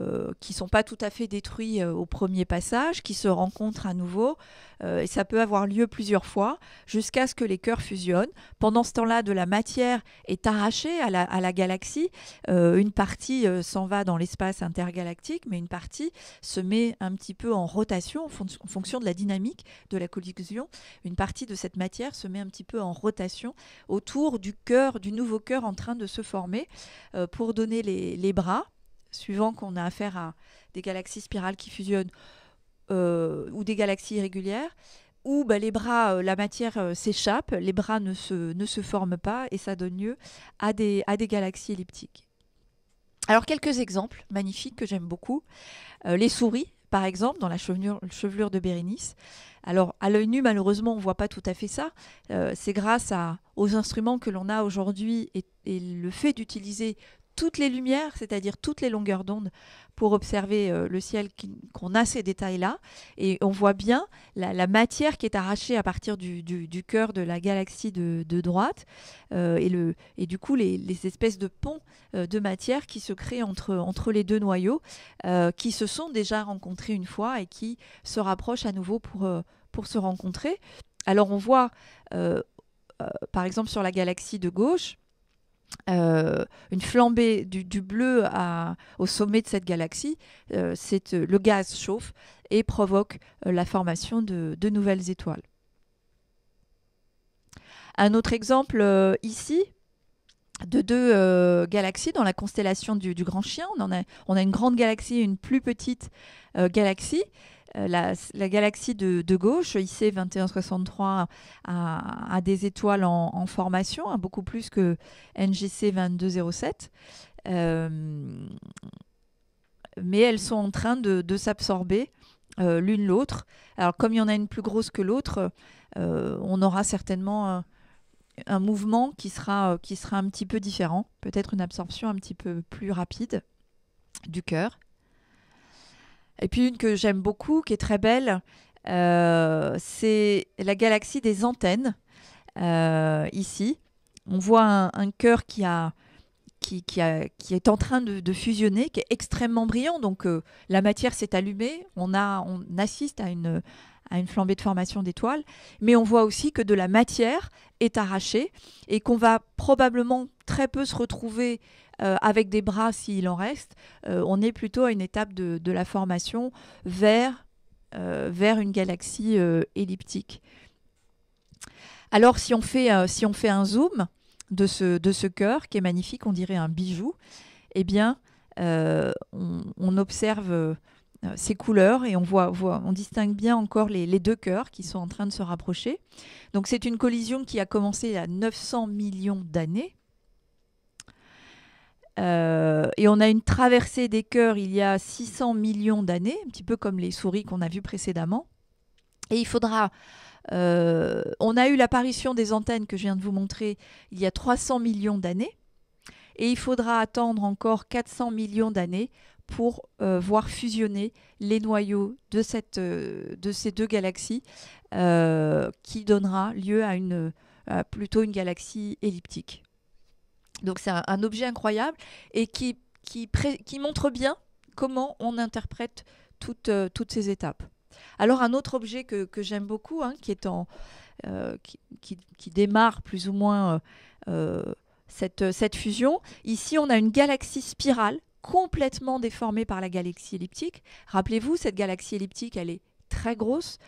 S1: qui euh, qui sont pas tout à fait détruits euh, au premier passage, qui se rencontrent à nouveau, euh, et ça peut avoir lieu plusieurs fois, jusqu'à ce que les cœurs fusionnent. Pendant ce temps-là, de la matière est arrachée à la, galaxie. une partie s'en va dans l'espace intergalactique, mais une partie se met un petit peu en rotation en, fonction de la dynamique de la collision. Une partie de cette matière se met un petit peu en rotation autour du cœur, du nouveau cœur en train de se former pour donner les, les bras suivant qu'on a affaire à des galaxies spirales qui fusionnent euh, ou des galaxies irrégulières, où bah, les bras, euh, la matière euh, s'échappe, les bras ne se, ne se forment pas et ça donne lieu à des, à des galaxies elliptiques. Alors quelques exemples magnifiques que j'aime beaucoup. les souris, par exemple, dans la chevelure, de Bérénice. Alors, à l'œil nu, malheureusement, on ne voit pas tout à fait ça. c'est grâce à, aux instruments que l'on a aujourd'hui et, le fait d'utiliser toutes les lumières, c'est-à-dire toutes les longueurs d'onde, pour observer euh, le ciel qu'on a ces détails-là. Et on voit bien la, matière qui est arrachée à partir du, cœur de la galaxie de, droite, euh, et, du coup les, espèces de ponts euh, de matière qui se créent entre, les deux noyaux, qui se sont déjà rencontrés une fois et qui se rapprochent à nouveau pour se rencontrer. Alors on voit, par exemple, sur la galaxie de gauche, euh, une flambée du, bleu au sommet de cette galaxie, euh, euh, le gaz chauffe et provoque la formation de, nouvelles étoiles. Un autre exemple ici de deux galaxies dans la constellation du, Grand Chien. on, a, une grande galaxie et une plus petite galaxie. Euh, la, galaxie de, gauche, IC 2163, a, des étoiles en, formation, hein, beaucoup plus que NGC 2207. Euh, mais elles sont en train de, s'absorber euh, l'une l'autre. Alors comme il y en a une plus grosse que l'autre, on aura certainement un, un mouvement qui sera, qui sera un petit peu différent, peut-être une absorption un petit peu plus rapide du cœur. Et puis une que j'aime beaucoup, qui est très belle, euh, c'est la galaxie des antennes, euh, ici. On voit un, cœur qui, a, qui, est en train de, fusionner, qui est extrêmement brillant. Donc euh, la matière s'est allumée, on, a, on assiste à une, à une flambée de formation d'étoiles, mais on voit aussi que de la matière est arraché et qu'on va probablement très peu se retrouver euh, avec des bras s'il en reste. Euh, on est plutôt à une étape de, la formation vers, euh, vers une galaxie elliptique. Alors si on fait, si on fait un zoom de ce, de ce cœur qui est magnifique, on dirait un bijou, eh bien on observe euh, ces couleurs et on voit, on distingue bien encore les, deux cœurs qui sont en train de se rapprocher. Donc c'est une collision qui a commencé il y a 900 millions d'années. Euh, et on a une traversée des cœurs il y a 600 millions d'années, un petit peu comme les souris qu'on a vues précédemment. Et il faudra... Euh, on a eu l'apparition des antennes que je viens de vous montrer il y a 300 millions d'années. Et il faudra attendre encore 400 millions d'années pour euh, voir fusionner les noyaux de, cette, euh, de ces deux galaxies, euh, qui donnera lieu à, une, plutôt une galaxie elliptique. Donc c'est un, objet incroyable et qui, qui, qui, montre bien comment on interprète toutes, toutes ces étapes. Alors un autre objet que, j'aime beaucoup, hein, qui, est en, démarre plus ou moins cette, cette fusion, ici on a une galaxie spirale complètement déformée par la galaxie elliptique. Rappelez-vous, cette galaxie elliptique, elle est très grosse,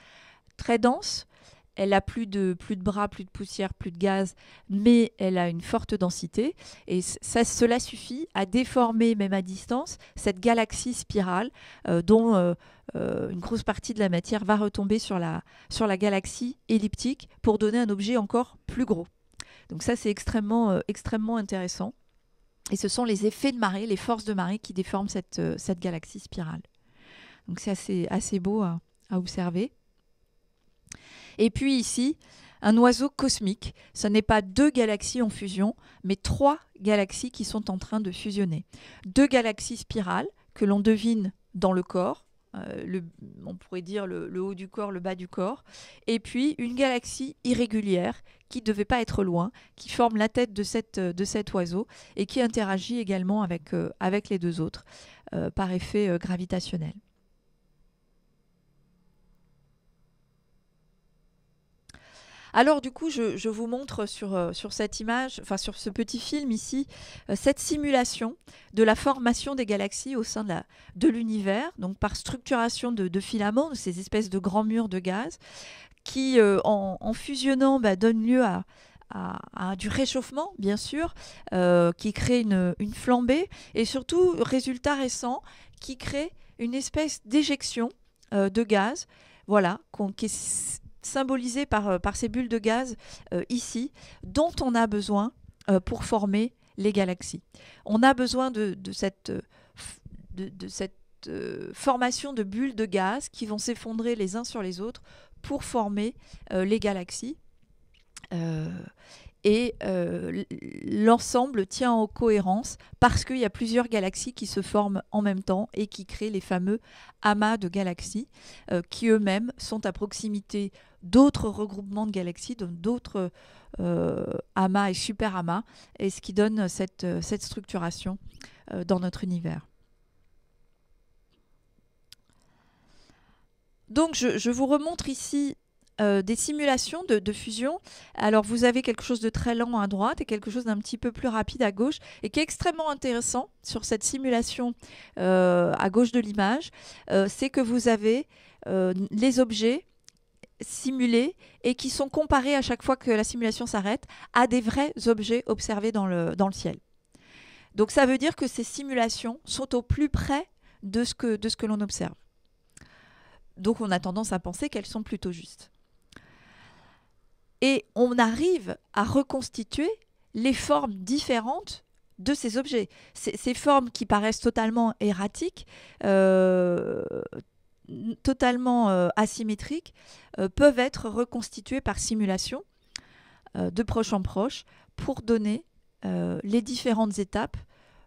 S1: très dense. Elle a plus de, plus de bras, plus de poussière, plus de gaz, mais elle a une forte densité. Et cela suffit à déformer, même à distance, cette galaxie spirale euh, dont euh, euh, une grosse partie de la matière va retomber sur la, sur la galaxie elliptique pour donner un objet encore plus gros. Donc ça, c'est extrêmement, extrêmement intéressant. Et ce sont les effets de marée, les forces de marée qui déforment euh, cette, galaxie spirale. Donc c'est assez, assez, beau à, à, observer. Et puis ici, un oiseau cosmique. Ce n'est pas deux galaxies en fusion, mais trois galaxies qui sont en train de fusionner. Deux galaxies spirales que l'on devine dans le corps, euh, le, on pourrait dire le, haut du corps, le bas du corps, et puis une galaxie irrégulière qui ne devait pas être loin, qui forme la tête de, cette, euh, de cet oiseau et qui interagit également avec, euh, avec les deux autres par effet gravitationnel. Alors du coup, je, vous montre sur, euh, sur cette image, enfin sur ce petit film ici, euh, cette simulation de la formation des galaxies au sein de l'univers, donc par structuration de, filaments, de ces espèces de grands murs de gaz, qui euh, en, fusionnant bah, donnent lieu à, du réchauffement, bien sûr, qui crée une, flambée, et surtout, résultat récent, qui crée une espèce d'éjection de gaz, voilà, qui est symbolisé euh, par, ces bulles de gaz euh, ici, dont on a besoin euh, pour former les galaxies. On a besoin de, cette, formation de bulles de gaz qui vont s'effondrer les uns sur les autres pour former les galaxies. et l'ensemble tient en cohérence parce qu'il y a plusieurs galaxies qui se forment en même temps et qui créent les fameux amas de galaxies qui eux-mêmes sont à proximité d'autres regroupements de galaxies, d'autres euh, amas et super amas, et ce qui donne cette, euh, cette structuration euh, dans notre univers. Donc je, vous remontre ici des simulations de, fusion. Alors vous avez quelque chose de très lent à droite et quelque chose d'un petit peu plus rapide à gauche et qui est extrêmement intéressant sur cette simulation à gauche de l'image, c'est que vous avez les objets simulés et qui sont comparés à chaque fois que la simulation s'arrête à des vrais objets observés dans le, dans le ciel. Donc ça veut dire que ces simulations sont au plus près de ce que, de ce que l'on observe. Donc on a tendance à penser qu'elles sont plutôt justes. Et on arrive à reconstituer les formes différentes de ces objets. Ces, formes qui paraissent totalement erratiques, euh, totalement euh, asymétriques euh, peuvent être reconstituées par simulation euh, de proche en proche pour donner les différentes étapes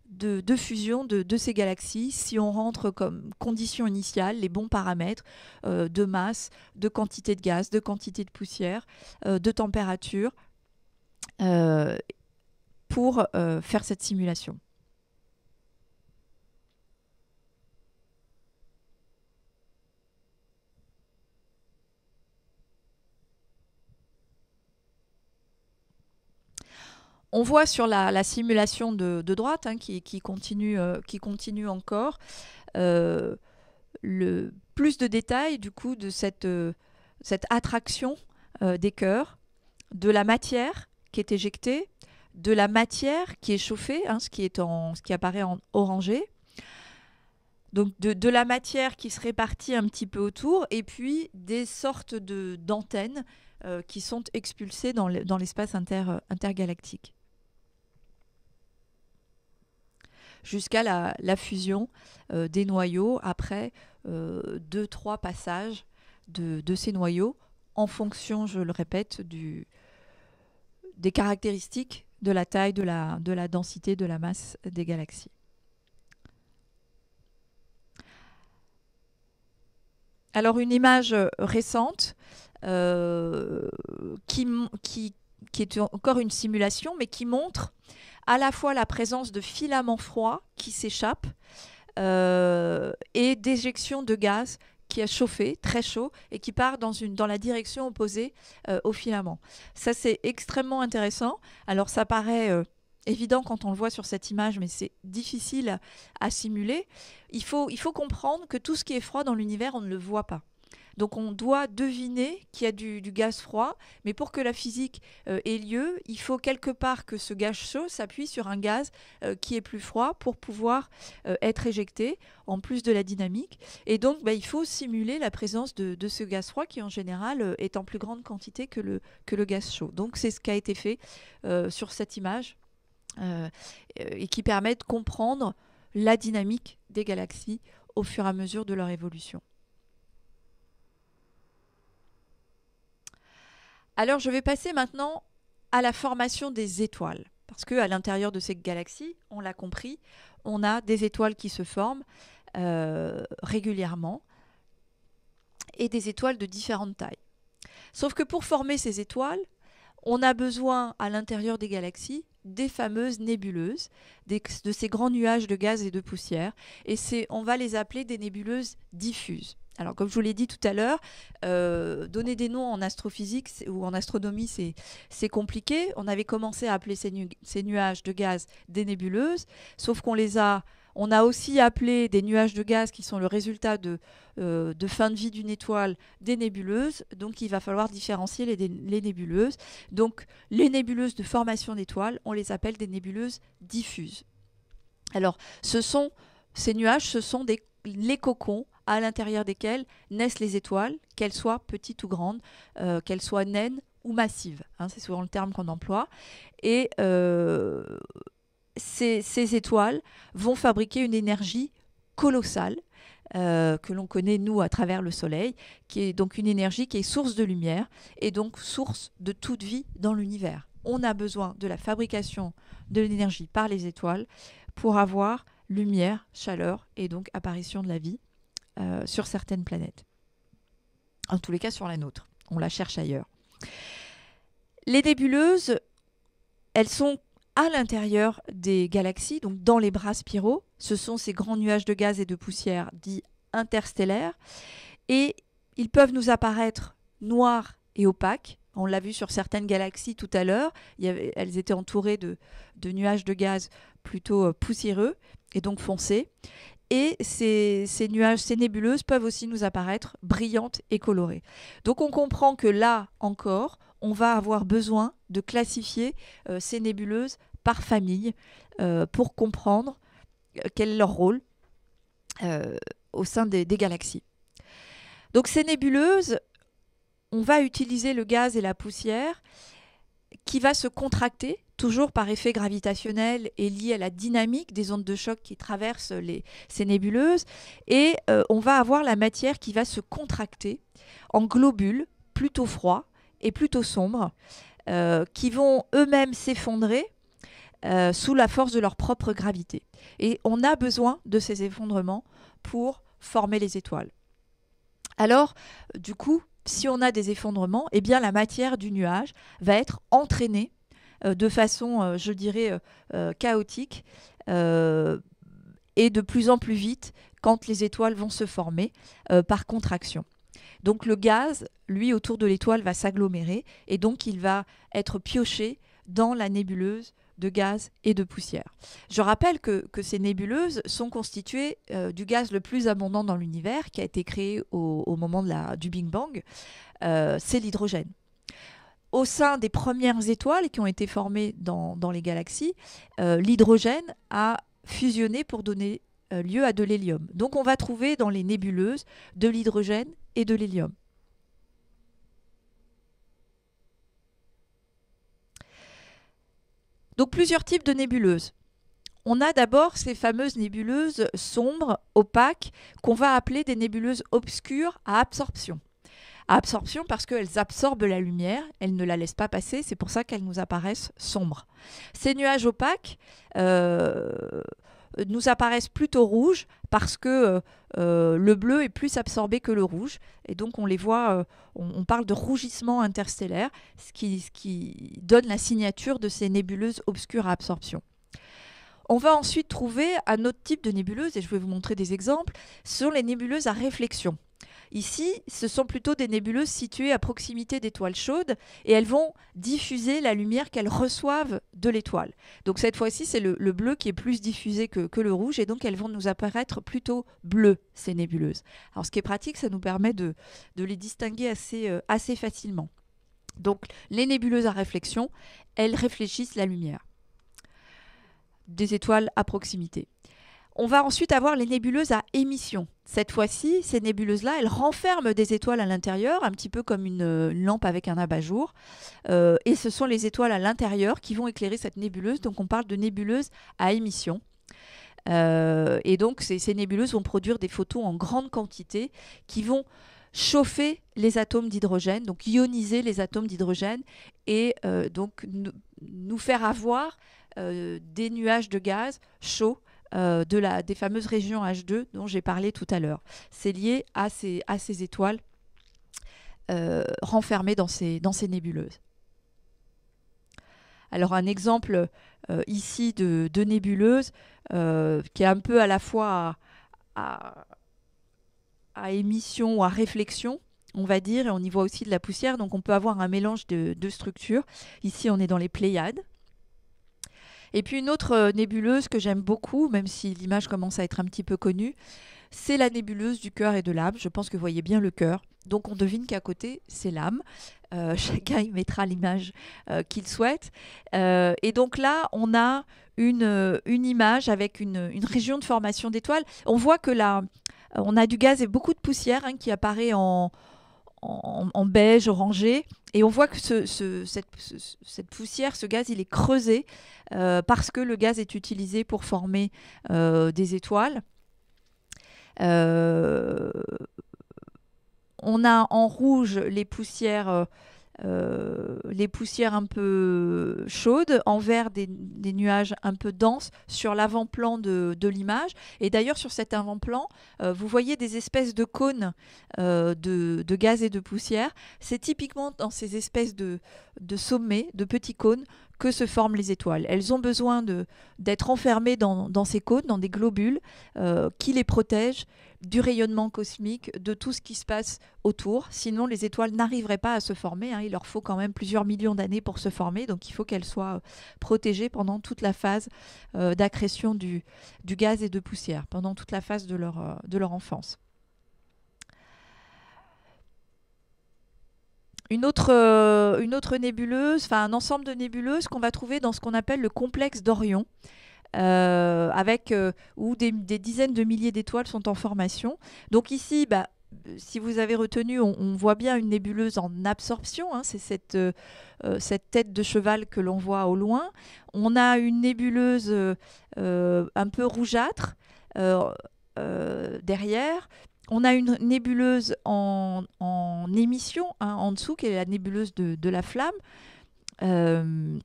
S1: de, fusion de, de, ces galaxies si on rentre comme condition initiale les bons paramètres de masse, de quantité de gaz, de quantité de poussière, de température pour faire cette simulation. On voit sur la, simulation de, droite hein, qui, continue, euh, qui continue encore euh, le, plus de détails du coup de cette, euh, attraction des cœurs, de la matière qui est éjectée, de la matière qui est chauffée, hein, ce, qui est en, ce qui apparaît en orangé, donc de, la matière qui se répartit un petit peu autour, et puis des sortes de d'antennes qui sont expulsées dans l'espace intergalactique. jusqu'à la, fusion euh, des noyaux après 2 euh, deux, trois passages de, ces noyaux en fonction, je le répète, des caractéristiques de la taille, de la, de la densité, de la masse des galaxies. Alors une image récente euh, qui, qui, qui, est encore une simulation, mais qui montre à la fois la présence de filaments froids qui s'échappent euh, et d'éjection de gaz qui a chauffé, très chaud, et qui part dans, une, dans la direction opposée euh, au filament. Ça, c'est extrêmement intéressant. Alors, ça paraît euh, évident quand on le voit sur cette image, mais c'est difficile à simuler. Il faut, il faut comprendre que tout ce qui est froid dans l'univers, on ne le voit pas. Donc on doit deviner qu'il y a du, gaz froid, mais pour que la physique euh, ait lieu, il faut quelque part que ce gaz chaud s'appuie sur un gaz euh, qui est plus froid pour pouvoir euh, être éjecté, en plus de la dynamique. Et donc bah, il faut simuler la présence de, ce gaz froid qui en général est en plus grande quantité que que le gaz chaud. Donc c'est ce qui a été fait sur cette image et qui permet de comprendre la dynamique des galaxies au fur et à mesure de leur évolution. Alors je vais passer maintenant à la formation des étoiles. Parce qu'à l'intérieur de ces galaxies, on l'a compris, on a des étoiles qui se forment euh, régulièrement et des étoiles de différentes tailles. Sauf que pour former ces étoiles, on a besoin à l'intérieur des galaxies des fameuses nébuleuses, de ces grands nuages de gaz et de poussière, et on va les appeler des nébuleuses diffuses. Alors, comme je vous l'ai dit tout à l'heure, euh, donner des noms en astrophysique ou en astronomie, c'est compliqué. On avait commencé à appeler ces, nuages de gaz des nébuleuses, sauf qu'on les a on a aussi appelé des nuages de gaz qui sont le résultat de, euh, de fin de vie d'une étoile des nébuleuses. Donc il va falloir différencier les, nébuleuses. Donc les nébuleuses de formation d'étoiles, on les appelle des nébuleuses diffuses. Alors ce sont, ces nuages, ce sont les cocons à l'intérieur desquelles naissent les étoiles, qu'elles soient petites ou grandes, euh, qu'elles soient naines ou massives. Hein, c'est souvent le terme qu'on emploie. Et euh, ces, étoiles vont fabriquer une énergie colossale euh, que l'on connaît, nous, à travers le Soleil, qui est donc une énergie qui est source de lumière et donc source de toute vie dans l'univers. On a besoin de la fabrication de l'énergie par les étoiles pour avoir lumière, chaleur et donc apparition de la vie. Euh, sur certaines planètes. En tous les cas, sur la nôtre. On la cherche ailleurs. Les nébuleuses, elles sont à l'intérieur des galaxies, donc dans les bras spiraux. Ce sont ces grands nuages de gaz et de poussière dits interstellaires. Et ils peuvent nous apparaître noirs et opaques. On l'a vu sur certaines galaxies tout à l'heure. Elles étaient entourées de, de nuages de gaz plutôt euh, poussiéreux et donc foncés et ces, nuages, ces nébuleuses peuvent aussi nous apparaître brillantes et colorées. Donc on comprend que là encore, on va avoir besoin de classifier euh, ces nébuleuses par famille euh, pour comprendre euh, quel est leur rôle au sein des, des galaxies. Donc ces nébuleuses, on va utiliser le gaz et la poussière qui va se contracter toujours par effet gravitationnel et lié à la dynamique des ondes de choc qui traversent les, ces nébuleuses. Et euh, on va avoir la matière qui va se contracter en globules plutôt froids et plutôt sombres, euh, qui vont eux-mêmes s'effondrer euh, sous la force de leur propre gravité. Et on a besoin de ces effondrements pour former les étoiles. Alors, du coup, si on a des effondrements, eh bien la matière du nuage va être entraînée euh, de façon, euh, je dirais, euh, chaotique et de plus en plus vite quand les étoiles vont se former par contraction. Donc le gaz, lui, autour de l'étoile, va s'agglomérer et donc il va être pioché dans la nébuleuse de gaz et de poussière. Je rappelle que, ces nébuleuses sont constituées du gaz le plus abondant dans l'univers, qui a été créé au, moment du Big Bang, c'est l'hydrogène au sein des premières étoiles qui ont été formées dans, les galaxies, euh, l'hydrogène a fusionné pour donner euh, lieu à de l'hélium. Donc on va trouver dans les nébuleuses de l'hydrogène et de l'hélium. Donc plusieurs types de nébuleuses. On a d'abord ces fameuses nébuleuses sombres, opaques, qu'on va appeler des nébuleuses obscures à absorption absorption parce qu'elles absorbent la lumière, elles ne la laissent pas passer, c'est pour ça qu'elles nous apparaissent sombres. Ces nuages opaques euh, nous apparaissent plutôt rouges parce que euh, euh, le bleu est plus absorbé que le rouge, et donc on les voit, on, parle de rougissement interstellaire, ce qui, ce qui donne la signature de ces nébuleuses obscures à absorption. On va ensuite trouver un autre type de nébuleuse, et je vais vous montrer des exemples, ce sont les nébuleuses à réflexion. Ici, ce sont plutôt des nébuleuses situées à proximité d'étoiles chaudes et elles vont diffuser la lumière qu'elles reçoivent de l'étoile. Donc cette fois-ci, c'est le, bleu qui est plus diffusé que, le rouge et donc elles vont nous apparaître plutôt bleues, ces nébuleuses. Alors ce qui est pratique, ça nous permet de, les distinguer assez, euh, assez facilement. Donc les nébuleuses à réflexion, elles réfléchissent la lumière des étoiles à proximité. On va ensuite avoir les nébuleuses à émission. Cette fois-ci, ces nébuleuses-là, elles renferment des étoiles à l'intérieur, un petit peu comme une, euh, lampe avec un abat-jour. Euh, et ce sont les étoiles à l'intérieur qui vont éclairer cette nébuleuse. Donc on parle de nébuleuses à émission. Euh, et donc ces, nébuleuses vont produire des photons en grande quantité qui vont chauffer les atomes d'hydrogène, donc ioniser les atomes d'hydrogène et donc nous faire avoir des nuages de gaz chauds euh, de la, des fameuses régions H2 dont j'ai parlé tout à l'heure. C'est lié à ces, à ces étoiles euh, renfermées dans ces, dans ces nébuleuses. Alors un exemple euh, ici de, de nébuleuse qui est un peu à la fois à, émission ou à réflexion, on va dire, et on y voit aussi de la poussière. Donc on peut avoir un mélange de structures. Ici, on est dans les Pléiades. Et puis une autre euh, nébuleuse que j'aime beaucoup, même si l'image commence à être un petit peu connue, c'est la nébuleuse du cœur et de l'âme. Je pense que vous voyez bien le cœur. Donc on devine qu'à côté, c'est l'âme. Euh, chacun y mettra l'image euh, qu'il souhaite. et donc là, on a une, une image avec une, région de formation d'étoiles. On voit que là, on a du gaz et beaucoup de poussière hein, qui apparaît en, en beige, orangé. Et on voit que cette, poussière, ce gaz, il est creusé euh, parce que le gaz est utilisé pour former euh, des étoiles. Euh, on a en rouge les poussières euh, les poussières un peu chaudes envers des, des nuages un peu denses sur l'avant-plan de, l'image. Et d'ailleurs, sur cet avant-plan, euh, vous voyez des espèces de cônes euh, de, gaz et de poussière. C'est typiquement dans ces espèces de sommets, de petits cônes, que se forment les étoiles. Elles ont besoin d'être enfermées dans, ces côtes, dans des globules euh, qui les protègent du rayonnement cosmique, de tout ce qui se passe autour. Sinon, les étoiles n'arriveraient pas à se former. Hein. Il leur faut quand même plusieurs millions d'années pour se former. Donc, il faut qu'elles soient euh, protégées pendant toute la phase euh, d'accrétion du, du, gaz et de poussière, pendant toute la phase de leur, de leur enfance. une autre, euh, une autre nébuleuse, enfin un ensemble de nébuleuses qu'on va trouver dans ce qu'on appelle le complexe d'Orion, euh, avec euh, où des, dizaines de milliers d'étoiles sont en formation. Donc ici, bah, si vous avez retenu, on, voit bien une nébuleuse en absorption, hein, c'est cette, cette tête de cheval que l'on voit au loin. On a une nébuleuse un peu rougeâtre derrière, on a une nébuleuse en, émission hein, en dessous, qui est la nébuleuse de, la flamme. Euh,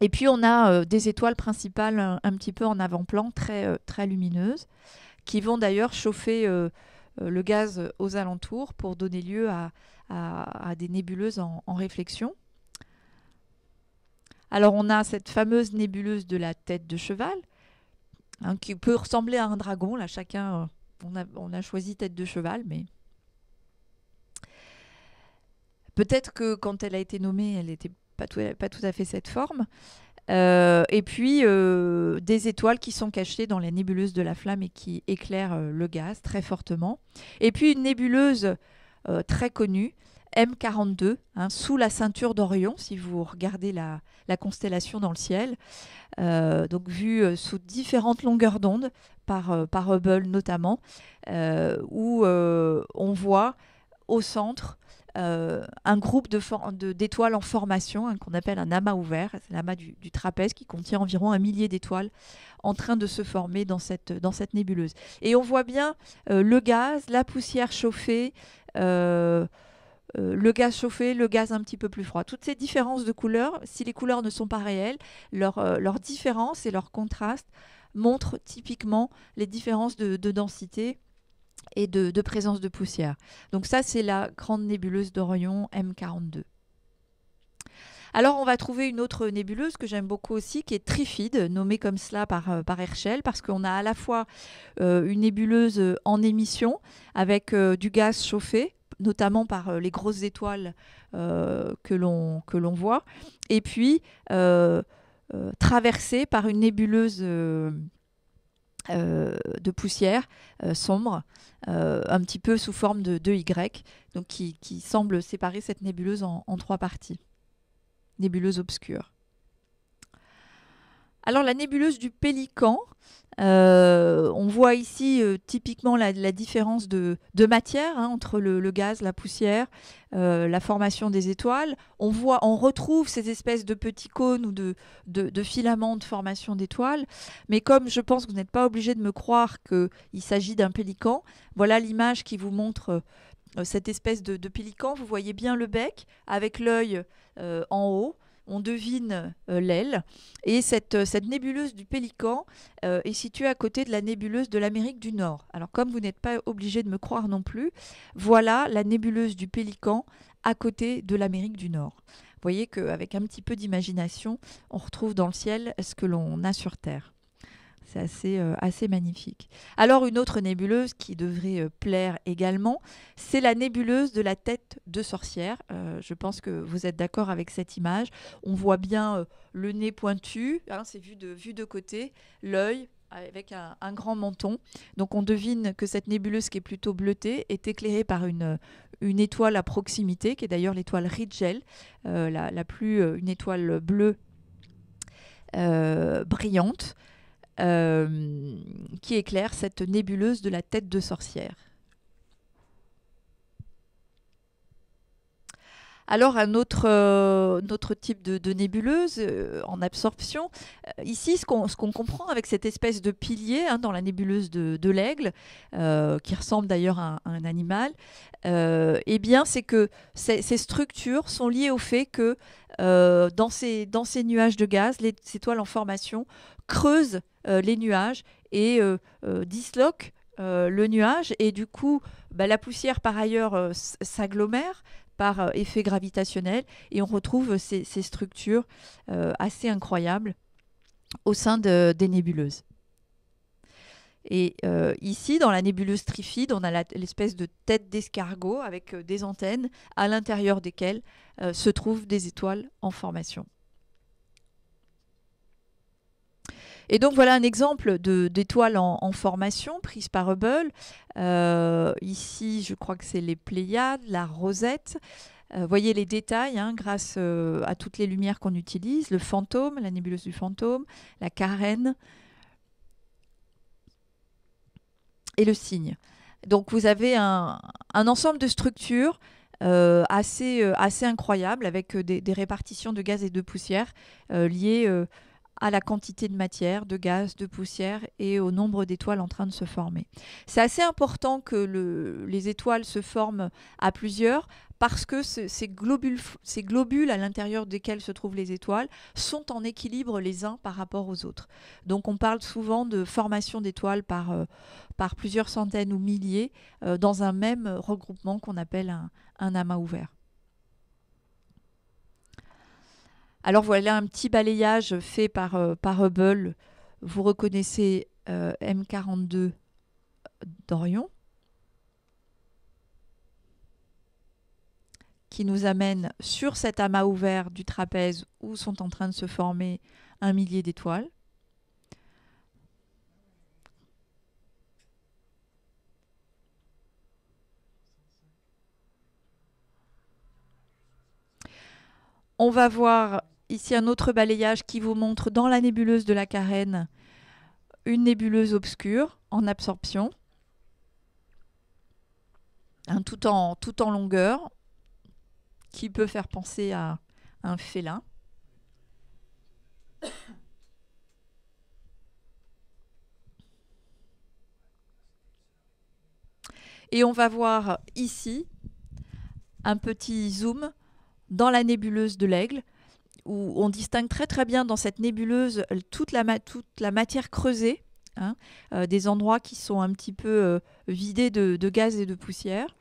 S1: et puis on a euh, des étoiles principales un, petit peu en avant-plan, très, euh, très lumineuses, qui vont d'ailleurs chauffer le gaz aux alentours pour donner lieu à, des nébuleuses en, réflexion. Alors on a cette fameuse nébuleuse de la tête de cheval, hein, qui peut ressembler à un dragon, là chacun on a, choisi tête de cheval, mais peut-être que quand elle a été nommée, elle n'était pas tout, à fait cette forme. Euh, et puis euh, des étoiles qui sont cachées dans la nébuleuse de la flamme et qui éclairent euh, le gaz très fortement. Et puis une nébuleuse très connue M42, hein, sous la ceinture d'Orion, si vous regardez la, constellation dans le ciel, euh, donc vue euh, sous différentes longueurs d'onde, par, euh, Hubble notamment, où on voit au centre un groupe d'étoiles en formation hein, qu'on appelle un amas ouvert, l'amas du, trapèze qui contient environ un millier d'étoiles en train de se former dans cette, nébuleuse. Et on voit bien le gaz, la poussière chauffée. Euh, le gaz chauffé, le gaz un petit peu plus froid. Toutes ces différences de couleurs, si les couleurs ne sont pas réelles, leurs leur euh, différences et leurs contrastes montrent typiquement les différences de, densité et de, présence de poussière. Donc ça, c'est la grande nébuleuse d'Orion M42. Alors on va trouver une autre nébuleuse que j'aime beaucoup aussi, qui est Trifide, nommée comme cela par, euh, Herschel, parce qu'on a à la fois une nébuleuse en émission avec du gaz chauffé, notamment par euh, les grosses étoiles euh, que l'on que l'on voit, et puis euh, traversée par une nébuleuse. de poussière sombre, un petit peu sous forme de, Y, donc qui, semble séparer cette nébuleuse en trois parties. Nébuleuse obscure. Alors la nébuleuse du Pélican, euh, on voit ici euh, typiquement la, différence de, matière hein, entre le, gaz, la poussière, euh, la formation des étoiles. On voit, on retrouve ces espèces de petits cônes ou de, filaments de formation d'étoiles. Mais comme je pense que vous n'êtes pas obligé de me croire qu'il s'agit d'un pélican, voilà l'image qui vous montre cette espèce de, de, pélican. Vous voyez bien le bec avec l'œil en haut on devine euh, l'aile. Et euh, cette, nébuleuse du Pélican euh, est située à côté de la nébuleuse de l'Amérique du Nord. Alors comme vous n'êtes pas obligé de me croire non plus, voilà la nébuleuse du Pélican à côté de l'Amérique du Nord. Vous voyez qu'avec un petit peu d'imagination, on retrouve dans le ciel ce que l'on a sur Terre. C'est assez, euh, assez magnifique. Alors une autre nébuleuse qui devrait euh, plaire également, c'est la nébuleuse de la tête de sorcière. Euh, je pense que vous êtes d'accord avec cette image. On voit bien le nez pointu, hein, c'est vu de, vu de côté, l'œil avec un, grand menton. Donc on devine que cette nébuleuse qui est plutôt bleutée est éclairée par une, étoile à proximité, qui est d'ailleurs l'étoile Rigel, la, plus, une étoile bleue brillante. Euh, qui éclaire cette nébuleuse de la tête de sorcière. Alors un autre, euh, type de, nébuleuse euh, en absorption, ici ce qu'on comprend avec cette espèce de pilier hein, dans la nébuleuse de, l'aigle, qui ressemble d'ailleurs à, un animal, eh bien c'est que ces, structures sont liées au fait que dans ces, dans, ces, nuages de gaz, les étoiles en formation creuse euh, les nuages et euh, euh, disloque le nuage. Et du coup, bah, la poussière, par ailleurs, s'agglomère par effet gravitationnel et on retrouve ces, structures assez incroyables au sein des nébuleuses. Et ici, dans la nébuleuse trifide, on a l'espèce de tête d'escargot avec des antennes à l'intérieur desquelles se trouvent des étoiles en formation. Et donc voilà un exemple d'étoiles en, formation prise par Hubble. Euh, ici, je crois que c'est les Pléiades, la Rosette. Vous euh, voyez les détails hein, grâce euh, à toutes les lumières qu'on utilise, le fantôme, la nébuleuse du fantôme, la carène et le cygne. Donc vous avez un, ensemble de structures assez, assez incroyable avec des, des, répartitions de gaz et de poussière liées à la quantité de matière, de gaz, de poussière et au nombre d'étoiles en train de se former. C'est assez important que les étoiles se forment à plusieurs parce que ces, globules, ces globules à l'intérieur desquels se trouvent les étoiles sont en équilibre les uns par rapport aux autres. Donc on parle souvent de formation d'étoiles par, euh, plusieurs centaines ou milliers euh, dans un même regroupement qu'on appelle un amas ouvert. Alors voilà un petit balayage fait par, euh, par Hubble. Vous reconnaissez euh, M42 d'Orion qui nous amène sur cet amas ouvert du trapèze où sont en train de se former un millier d'étoiles. On va voir Ici un autre balayage qui vous montre dans la nébuleuse de la carène une nébuleuse obscure en absorption, tout, en, tout en longueur, qui peut faire penser à un félin. Et on va voir ici un petit zoom dans la nébuleuse de l'aigle où on distingue très très bien dans cette nébuleuse euh, toute la, matière creusée, hein, euh, des endroits qui sont un petit peu euh, vidés de, gaz et de poussière.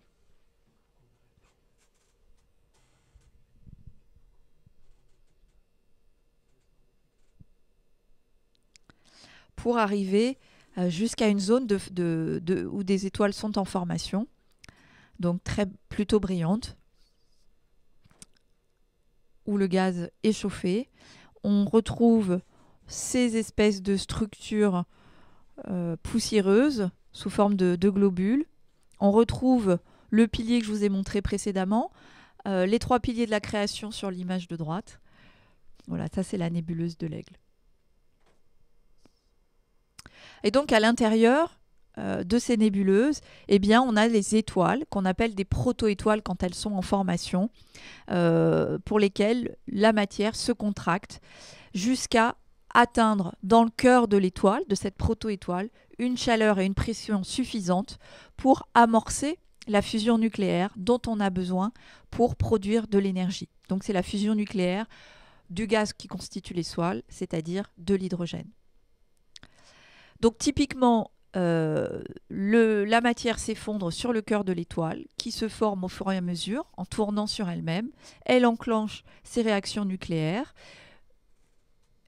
S1: pour arriver jusqu'à une zone où des étoiles sont en formation, donc très plutôt brillantes où le gaz est chauffé. On retrouve ces espèces de structures euh, poussiéreuses sous forme de, globules. On retrouve le pilier que je vous ai montré précédemment, euh, les trois piliers de la création sur l'image de droite. Voilà, ça c'est la nébuleuse de l'aigle. Et donc à l'intérieur, euh, de ces nébuleuses, eh bien, on a les étoiles qu'on appelle des proto-étoiles quand elles sont en formation, euh, pour lesquelles la matière se contracte jusqu'à atteindre dans le cœur de l'étoile, de cette proto-étoile, une chaleur et une pression suffisantes pour amorcer la fusion nucléaire dont on a besoin pour produire de l'énergie. Donc c'est la fusion nucléaire du gaz qui constitue les c'est-à-dire de l'hydrogène. Donc typiquement, euh, la matière s'effondre sur le cœur de l'étoile, qui se forme au fur et à mesure en tournant sur elle-même. Elle enclenche ses réactions nucléaires.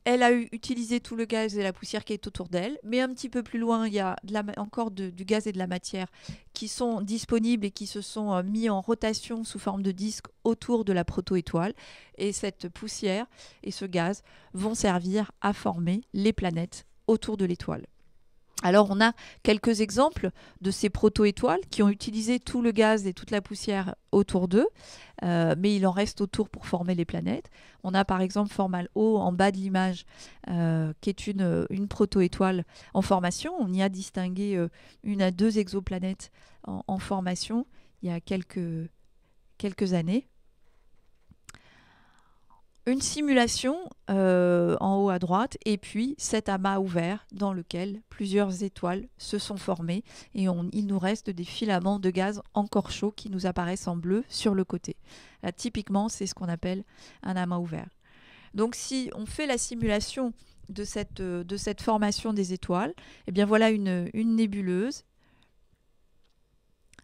S1: Elle a utilisé tout le gaz et la poussière qui est autour d'elle, mais un petit peu plus loin, il y a encore du gaz et de la matière qui sont disponibles et qui se sont euh, mis en rotation sous forme de disques autour de la proto-étoile. Et cette poussière et ce gaz vont servir à former les planètes autour de l'étoile. Alors on a quelques exemples de ces proto-étoiles qui ont utilisé tout le gaz et toute la poussière autour d'eux, euh, mais il en reste autour pour former les planètes. On a par exemple Formal O en bas de l'image, euh, qui est une, euh, une proto-étoile en formation. On y a distingué une à deux exoplanètes en, formation il y a quelques années une simulation euh, en haut à droite et puis cet amas ouvert dans lequel plusieurs étoiles se sont formées et on, il nous reste des filaments de gaz encore chauds qui nous apparaissent en bleu sur le côté. typiquement, c'est ce qu'on appelle un amas ouvert. Donc si on fait la simulation de cette, euh, formation des étoiles, eh bien voilà une nébuleuse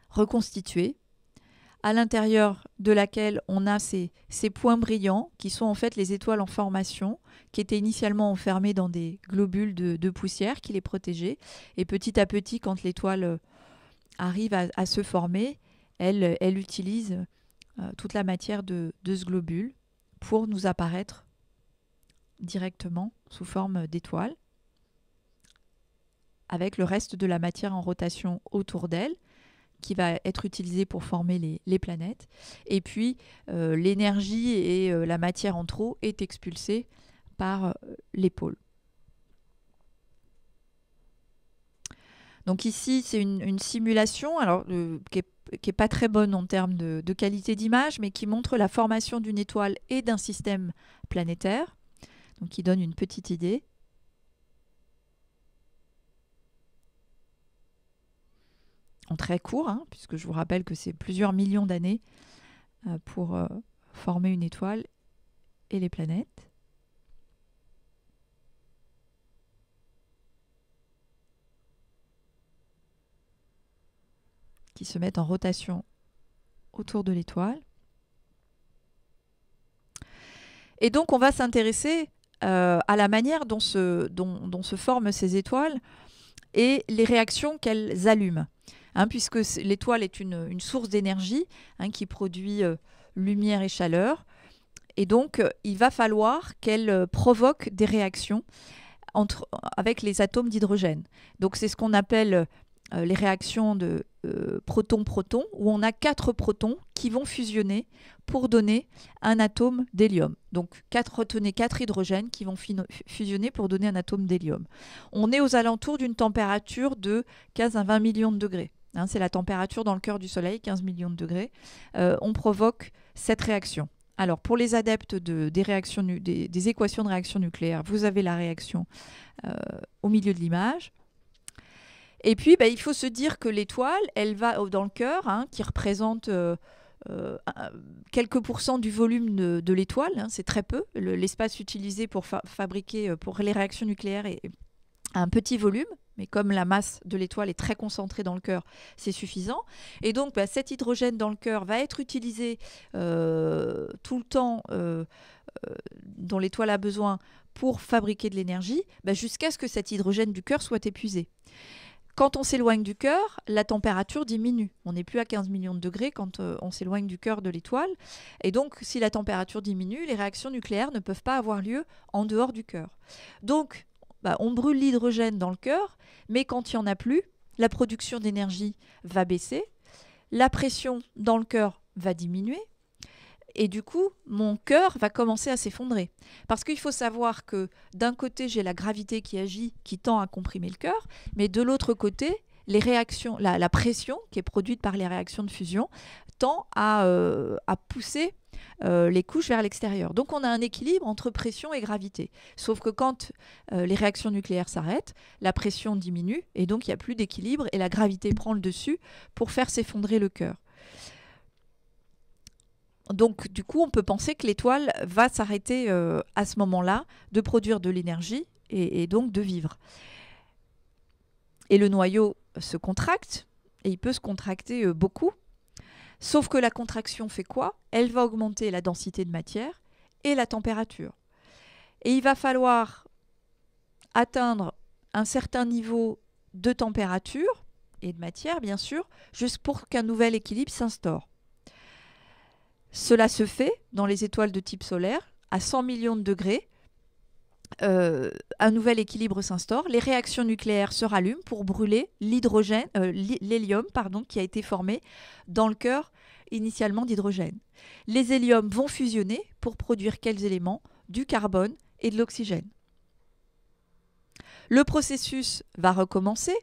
S1: reconstituée à l'intérieur de laquelle on a ces, points brillants, qui sont en fait les étoiles en formation, qui étaient initialement enfermées dans des globules de, poussière qui les protégeaient. Et petit à petit, quand l'étoile euh, arrive à, se former, elle, utilise euh, toute la matière de, de ce globule pour nous apparaître directement sous forme d'étoile, avec le reste de la matière en rotation autour d'elle qui va être utilisée pour former les, planètes. Et puis, euh, l'énergie et euh, la matière en trop est expulsée par euh, les pôles. Donc ici, c'est une, simulation alors, qui n'est pas très bonne en termes de, de qualité d'image, mais qui montre la formation d'une étoile et d'un système planétaire, donc qui donne une petite idée. très court, hein, puisque je vous rappelle que c'est plusieurs millions d'années euh, pour euh, former une étoile et les planètes. qui se mettent en rotation autour de l'étoile. Et donc on va s'intéresser euh, à la manière dont dont se forment ces étoiles et les réactions qu'elles allument. Hein, puisque l'étoile est une, source d'énergie hein, qui produit euh, lumière et chaleur. Et donc, euh, il va falloir qu'elle euh, provoque des réactions entre, avec les atomes d'hydrogène. Donc, c'est ce qu'on appelle les réactions de protons proton où on a quatre protons qui vont fusionner pour donner un atome d'hélium. Donc, quatre, retenez quatre hydrogènes qui vont fusionner pour donner un atome d'hélium. On est aux alentours d'une température de 15 à 20 millions de degrés. Hein, c'est la température dans le cœur du Soleil, 15 millions de degrés. Euh, on provoque cette réaction. Alors, pour les adeptes des, équations de réaction nucléaire, vous avez la réaction euh, au milieu de l'image. Et puis, bah, il faut se dire que l'étoile, elle va dans le cœur, hein, qui représente euh, quelques pourcents du volume de, l'étoile, hein, c'est très peu. L'espace utilisé pour fabriquer, pour les réactions nucléaires est un petit volume mais comme la masse de l'étoile est très concentrée dans le cœur, c'est suffisant. Et donc, bah, cet hydrogène dans le cœur va être utilisé euh, tout le temps euh, euh, dont l'étoile a besoin pour fabriquer de l'énergie, bah, jusqu'à ce que cet hydrogène du cœur soit épuisé. Quand on s'éloigne du cœur, la température diminue. On n'est plus à 15 millions de degrés quand on s'éloigne du cœur de l'étoile. Et donc, si la température diminue, les réactions nucléaires ne peuvent pas avoir lieu en dehors du cœur. Donc, bah, on brûle l'hydrogène dans le cœur, mais quand il n'y en a plus, la production d'énergie va baisser, la pression dans le cœur va diminuer, et du coup, mon cœur va commencer à s'effondrer. Parce qu'il faut savoir que d'un côté, j'ai la gravité qui agit, qui tend à comprimer le cœur, mais de l'autre côté, les réactions, la, pression qui est produite par les réactions de fusion tend euh, à, pousser euh, les couches vers l'extérieur. Donc on a un équilibre entre pression et gravité. Sauf que quand euh, les réactions nucléaires s'arrêtent, la pression diminue et donc il n'y a plus d'équilibre et la gravité prend le dessus pour faire s'effondrer le cœur. Donc du coup on peut penser que l'étoile va s'arrêter à ce moment-là de produire de l'énergie et donc de vivre. Et le noyau se contracte et il peut se contracter beaucoup Sauf que la contraction fait quoi Elle va augmenter la densité de matière et la température. Et il va falloir atteindre un certain niveau de température et de matière, bien sûr, juste pour qu'un nouvel équilibre s'instaure. Cela se fait dans les étoiles de type solaire à 100 millions de degrés euh, un nouvel équilibre s'instaure, les réactions nucléaires se rallument pour brûler l'hydrogène, euh, l'hélium pardon, qui a été formé dans le cœur initialement d'hydrogène. Les héliums vont fusionner pour produire quels éléments Du carbone et de l'oxygène. Le processus va recommencer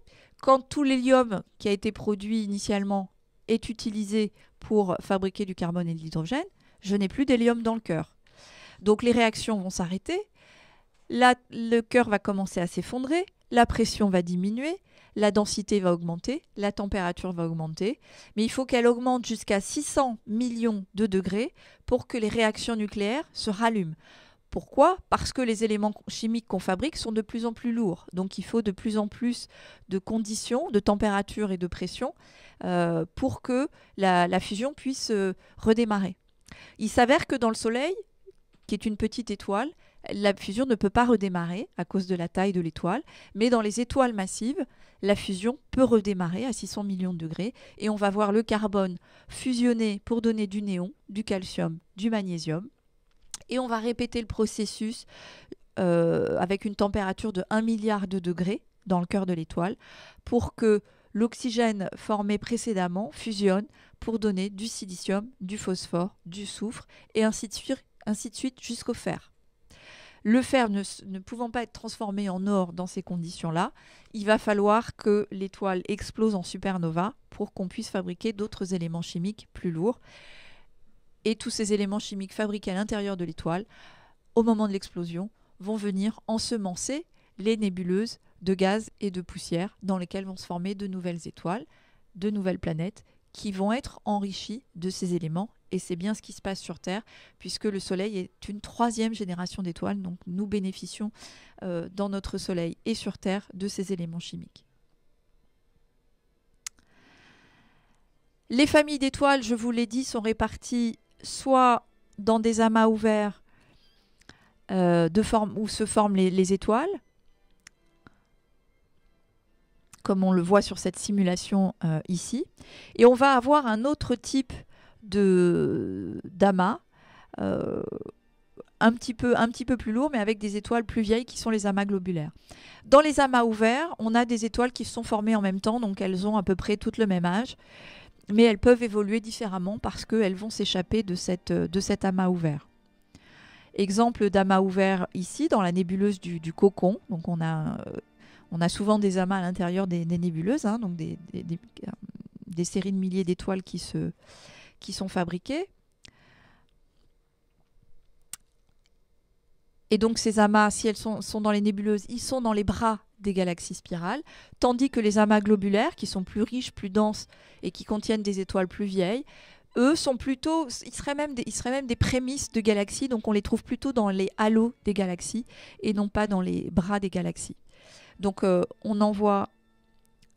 S1: quand tout l'hélium qui a été produit initialement est utilisé pour fabriquer du carbone et de l'hydrogène. Je n'ai plus d'hélium dans le cœur. Donc les réactions vont s'arrêter le cœur va commencer à s'effondrer, la pression va diminuer, la densité va augmenter, la température va augmenter, mais il faut qu'elle augmente jusqu'à 600 millions de degrés pour que les réactions nucléaires se rallument. Pourquoi Parce que les éléments chimiques qu'on fabrique sont de plus en plus lourds. Donc il faut de plus en plus de conditions, de température et de pression euh, pour que la, fusion puisse euh, redémarrer. Il s'avère que dans le Soleil, qui est une petite étoile, la fusion ne peut pas redémarrer à cause de la taille de l'étoile, mais dans les étoiles massives, la fusion peut redémarrer à 600 millions de degrés et on va voir le carbone fusionner pour donner du néon, du calcium, du magnésium. Et on va répéter le processus euh, avec une température de 1 milliard de degrés dans le cœur de l'étoile pour que l'oxygène formé précédemment fusionne pour donner du silicium, du phosphore, du soufre et ainsi de suite jusqu'au fer. Le fer ne, pouvant pas être transformé en or dans ces conditions-là, il va falloir que l'étoile explose en supernova pour qu'on puisse fabriquer d'autres éléments chimiques plus lourds. Et tous ces éléments chimiques fabriqués à l'intérieur de l'étoile, au moment de l'explosion, vont venir ensemencer les nébuleuses de gaz et de poussière dans lesquelles vont se former de nouvelles étoiles, de nouvelles planètes qui vont être enrichis de ces éléments. Et c'est bien ce qui se passe sur Terre, puisque le Soleil est une troisième génération d'étoiles, donc nous bénéficions euh, dans notre Soleil et sur Terre de ces éléments chimiques. Les familles d'étoiles, je vous l'ai dit, sont réparties soit dans des amas ouverts euh, de forme, où se forment les étoiles, comme on le voit sur cette simulation euh, ici. Et on va avoir un autre type de d'amas, euh, un, petit peu, un petit peu plus lourd, mais avec des étoiles plus vieilles qui sont les amas globulaires. Dans les amas ouverts, on a des étoiles qui se sont formées en même temps, donc elles ont à peu près toutes le même âge, mais elles peuvent évoluer différemment parce qu'elles vont s'échapper de, de cet amas ouvert. Exemple d'amas ouvert ici, dans la nébuleuse du, du cocon. Donc on a euh, on a souvent des amas à l'intérieur des, nébuleuses, hein, donc des, séries de milliers d'étoiles qui, se, qui sont fabriquées. Et donc ces amas, si elles sont, dans les nébuleuses, ils sont dans les bras des galaxies spirales, tandis que les amas globulaires, qui sont plus riches, plus denses et qui contiennent des étoiles plus vieilles, eux sont plutôt, même ils seraient même des prémices de galaxies, donc on les trouve plutôt dans les halos des galaxies et non pas dans les bras des galaxies. Donc euh, on en voit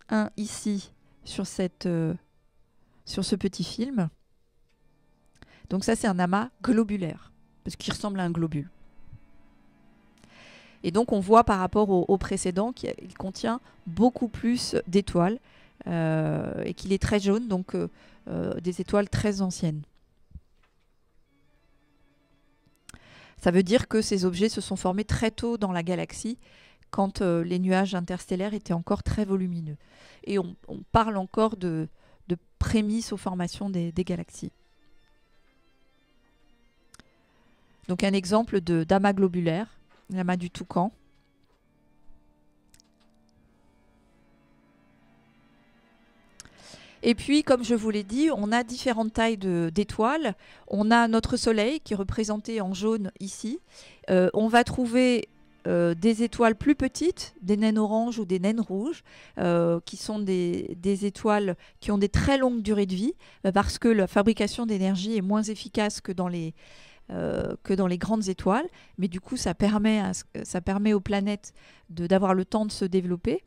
S1: un ici euh, sur, ce petit film. Donc ça c'est un amas globulaire, parce qu'il ressemble à un globule. Et donc on voit par rapport au, précédent qu'il contient beaucoup plus d'étoiles euh, et qu'il est très jaune, donc des étoiles très anciennes. Ça veut dire que ces objets se sont formés très tôt dans la galaxie quand euh, les nuages interstellaires étaient encore très volumineux. Et on, parle encore de, prémices aux formations des, galaxies. Donc un exemple d'amas globulaire, l'amas du Toucan. Et puis, comme je vous l'ai dit, on a différentes tailles d'étoiles. On a notre Soleil qui est représenté en jaune ici. Euh, on va trouver euh, des étoiles plus petites, des naines oranges ou des naines rouges, euh, qui sont des, étoiles qui ont des très longues durées de vie, euh, parce que la fabrication d'énergie est moins efficace que dans les, que dans les grandes étoiles. Mais du coup, ça permet, ça permet aux planètes d'avoir le temps de se développer.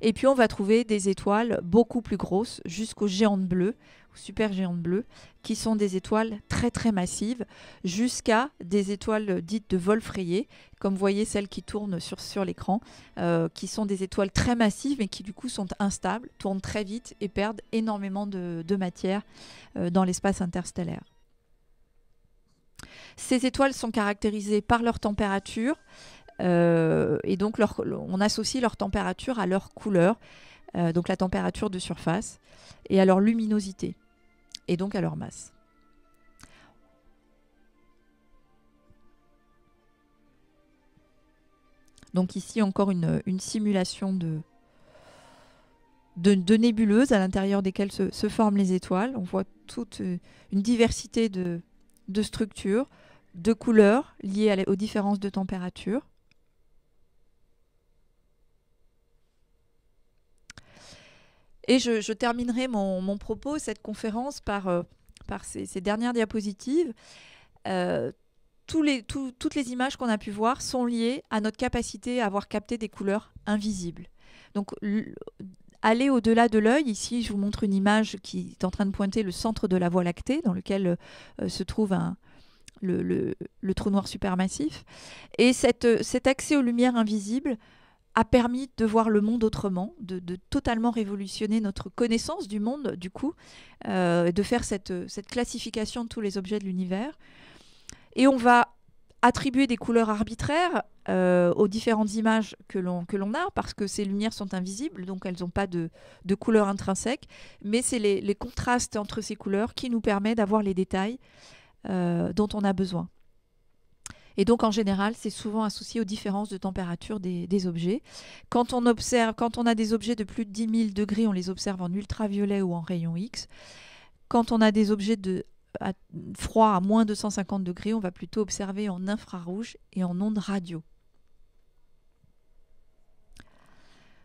S1: Et puis on va trouver des étoiles beaucoup plus grosses, jusqu'aux géantes bleues, super supergéantes bleues, qui sont des étoiles très très massives, jusqu'à des étoiles dites de vol frayé, comme vous voyez celles qui tournent sur, sur l'écran, euh, qui sont des étoiles très massives mais qui du coup sont instables, tournent très vite et perdent énormément de, matière euh, dans l'espace interstellaire. Ces étoiles sont caractérisées par leur température euh, et donc on associe leur température à leur couleur, donc la température de surface, et à leur luminosité et donc à leur masse. Donc ici encore une, simulation de, de, nébuleuses à l'intérieur desquelles se, forment les étoiles. On voit toute euh, une diversité de, de structures, de couleurs liées aux différences de température. Et je, terminerai mon, propos, cette conférence, par, euh, ces, dernières diapositives. Euh, les, toutes les images qu'on a pu voir sont liées à notre capacité à avoir capté des couleurs invisibles. Donc, aller au-delà de l'œil. Ici, je vous montre une image qui est en train de pointer le centre de la Voie lactée, dans lequel euh, se trouve le, trou noir supermassif. Et cet accès aux lumières invisibles a permis de voir le monde autrement, de, totalement révolutionner notre connaissance du monde, du coup, euh, de faire cette, classification de tous les objets de l'univers. Et on va attribuer des couleurs arbitraires euh, aux différentes images que l'on, a, parce que ces lumières sont invisibles, donc elles n'ont pas de, couleurs couleur intrinsèque, mais c'est les, contrastes entre ces couleurs qui nous permettent d'avoir les détails euh, dont on a besoin. Et donc, en général, c'est souvent associé aux différences de température des, objets. Quand on observe, quand on a des objets de plus de 10 000 degrés, on les observe en ultraviolet ou en rayon X. Quand on a des objets de à, froid à moins de 150 degrés, on va plutôt observer en infrarouge et en ondes radio.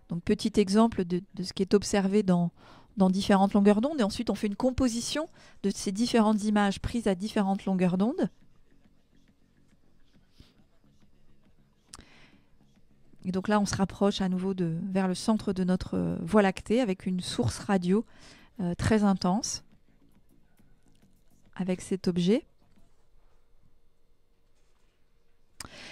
S1: Donc, petit exemple de, ce qui est observé dans, dans différentes longueurs d'onde. Et ensuite, on fait une composition de ces différentes images prises à différentes longueurs d'onde. Et donc là, on se rapproche à nouveau vers le centre de notre euh, voie lactée avec une source radio euh, très intense avec cet objet.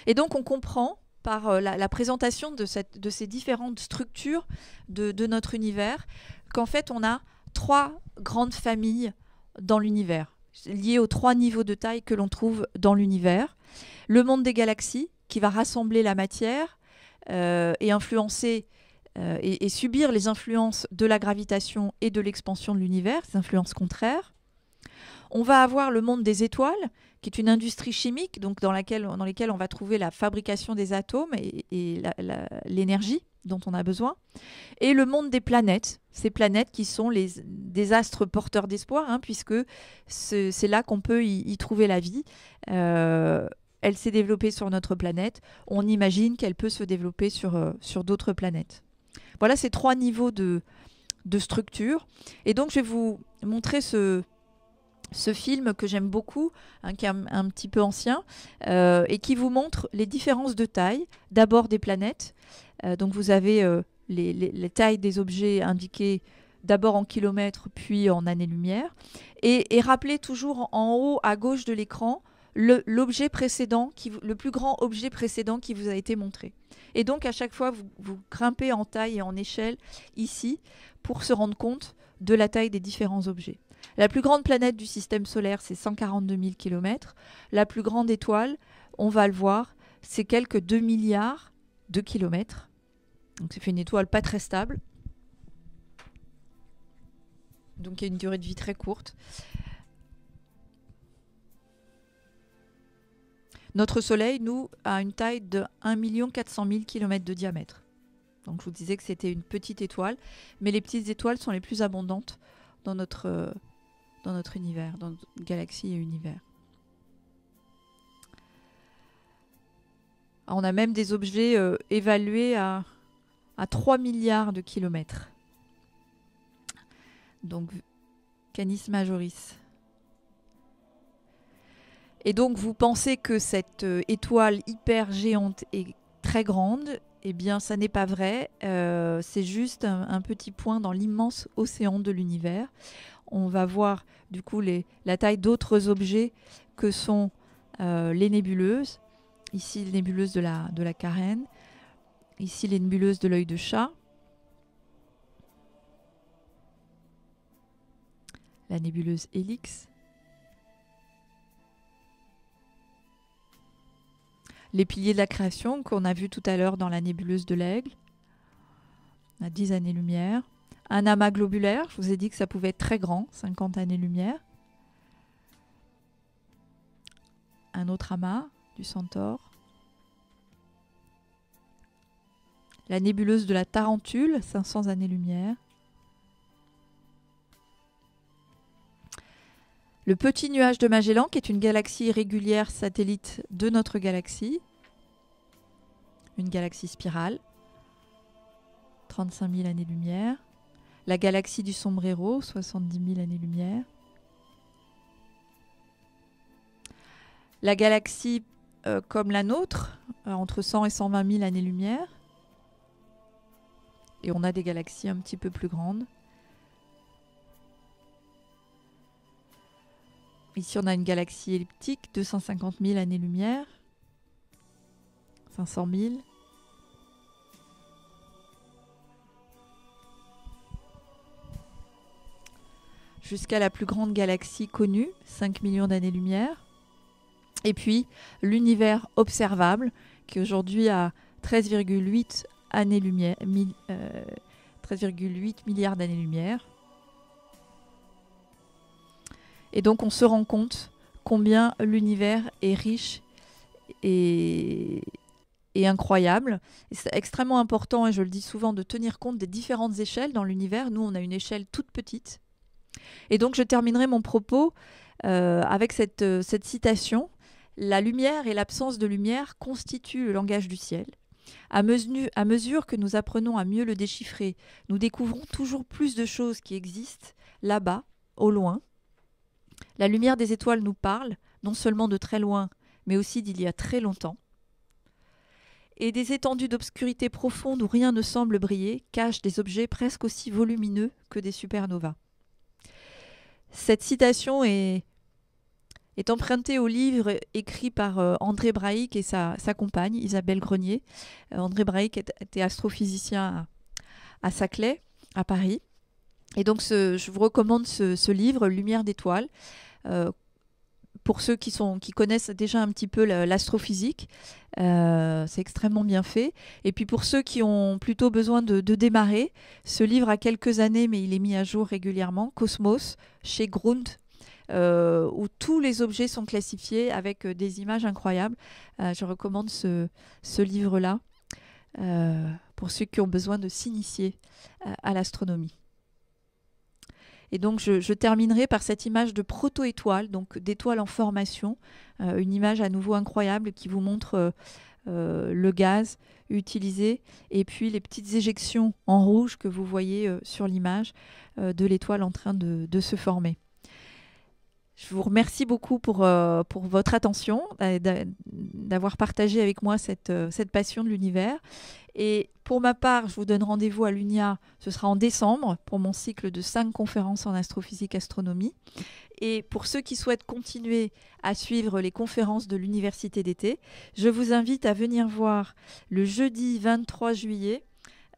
S1: Et donc on comprend par euh, la, présentation de, ces différentes structures de notre univers qu'en fait on a trois grandes familles dans l'univers, liées aux trois niveaux de taille que l'on trouve dans l'univers. Le monde des galaxies qui va rassembler la matière, euh, et influencer euh, et, subir les influences de la gravitation et de l'expansion de l'univers, ces influences contraires. On va avoir le monde des étoiles, qui est une industrie chimique, donc dans laquelle dans lesquelles on va trouver la fabrication des atomes et, l'énergie dont on a besoin, et le monde des planètes, ces planètes qui sont les, des astres porteurs d'espoir, hein, puisque c'est là qu'on peut y, trouver la vie. Euh, elle s'est développée sur notre planète, on imagine qu'elle peut se développer sur, euh, sur d'autres planètes. Voilà ces trois niveaux de, de structure. Et donc je vais vous montrer ce, ce film que j'aime beaucoup, hein, qui est un, petit peu ancien, euh, et qui vous montre les différences de taille, d'abord des planètes. Euh, donc vous avez les, les, tailles des objets indiquées d'abord en kilomètres, puis en années-lumière. Et, et rappelez toujours en haut à gauche de l'écran l'objet précédent, qui, le plus grand objet précédent qui vous a été montré. Et donc à chaque fois, vous, vous grimpez en taille et en échelle ici pour se rendre compte de la taille des différents objets. La plus grande planète du système solaire, c'est 142 000 km. La plus grande étoile, on va le voir, c'est quelques 2 milliards de kilomètres. Donc c'est une étoile pas très stable. Donc il y a une durée de vie très courte. Notre Soleil, nous, a une taille de 1 400 000 km de diamètre. Donc je vous disais que c'était une petite étoile, mais les petites étoiles sont les plus abondantes dans notre, euh, dans notre univers, dans notre galaxie et univers. On a même des objets euh, évalués à, à 3 milliards de kilomètres. Donc, Canis majoris. Et donc vous pensez que cette euh, étoile hyper géante est très grande eh bien, ça n'est pas vrai. Euh, c'est juste un, petit point dans l'immense océan de l'univers. On va voir du coup la taille d'autres objets que sont euh, les nébuleuses. Ici, les nébuleuses de la, de la carène. Ici, les nébuleuses de l'œil de chat. La nébuleuse Helix. les piliers de la création qu'on a vu tout à l'heure dans la nébuleuse de l'aigle. à a 10 années-lumière. Un amas globulaire, je vous ai dit que ça pouvait être très grand, 50 années-lumière. Un autre amas du centaure. La nébuleuse de la Tarentule, 500 années-lumière. Le petit nuage de Magellan, qui est une galaxie irrégulière satellite de notre galaxie, une galaxie spirale, 35 000 années-lumière. La galaxie du Sombrero, 70 000 années-lumière. La galaxie euh, comme la nôtre, euh, entre 100 et 120 000 années-lumière. Et on a des galaxies un petit peu plus grandes. Ici, on a une galaxie elliptique, 250 000 années-lumière. 500 000. Jusqu'à la plus grande galaxie connue, 5 millions d'années-lumière. Et puis, l'univers observable, qui aujourd'hui a 13,8 années-lumière, 13,8 euh, milliards d'années-lumière. Et donc on se rend compte combien l'univers est riche et, incroyable. c'est extrêmement important, et je le dis souvent, de tenir compte des différentes échelles dans l'univers. Nous, on a une échelle toute petite. Et donc je terminerai mon propos euh, avec cette, euh, citation. La lumière et l'absence de lumière constituent le langage du ciel. à mesure que nous apprenons à mieux le déchiffrer, nous découvrons toujours plus de choses qui existent là-bas, au loin, la lumière des étoiles nous parle, non seulement de très loin, mais aussi d'il y a très longtemps. Et des étendues d'obscurité profonde où rien ne semble briller cachent des objets presque aussi volumineux que des supernovas. Cette citation est, empruntée au livre écrit par euh, André Braic et sa, compagne Isabelle Grenier. Euh, André Braic était astrophysicien à Saclay, à Paris. Et donc, je vous recommande ce, livre, Lumière d'étoiles, euh, pour ceux qui, sont, qui connaissent déjà un petit peu l'astrophysique. Euh, c'est extrêmement bien fait. Et puis, pour ceux qui ont plutôt besoin de, démarrer, ce livre a quelques années, mais il est mis à jour régulièrement, Cosmos, chez Grund. Euh, où tous les objets sont classifiés avec des images incroyables. je recommande ce, ce livre-là pour ceux qui ont besoin de s'initier à l'astronomie. Et donc je, terminerai par cette image de proto-étoile, donc d'étoile en formation, euh, une image à nouveau incroyable qui vous montre euh, euh, le gaz utilisé et puis les petites éjections en rouge que vous voyez sur l'image de l'étoile en train de, se former. Je vous remercie beaucoup pour, votre attention, d'avoir partagé avec moi cette passion de l'univers. Et pour ma part, je vous donne rendez-vous à l'UNIA, ce sera en décembre, pour mon cycle de cinq conférences en astrophysique-astronomie. Et pour ceux qui souhaitent continuer à suivre les conférences de l'université d'été, je vous invite à venir voir le jeudi 23 juillet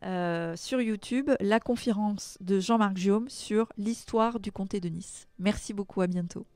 S1: euh, sur YouTube la conférence de Jean-Marc Giaume sur l'histoire du comté de Nice. Merci beaucoup, à bientôt.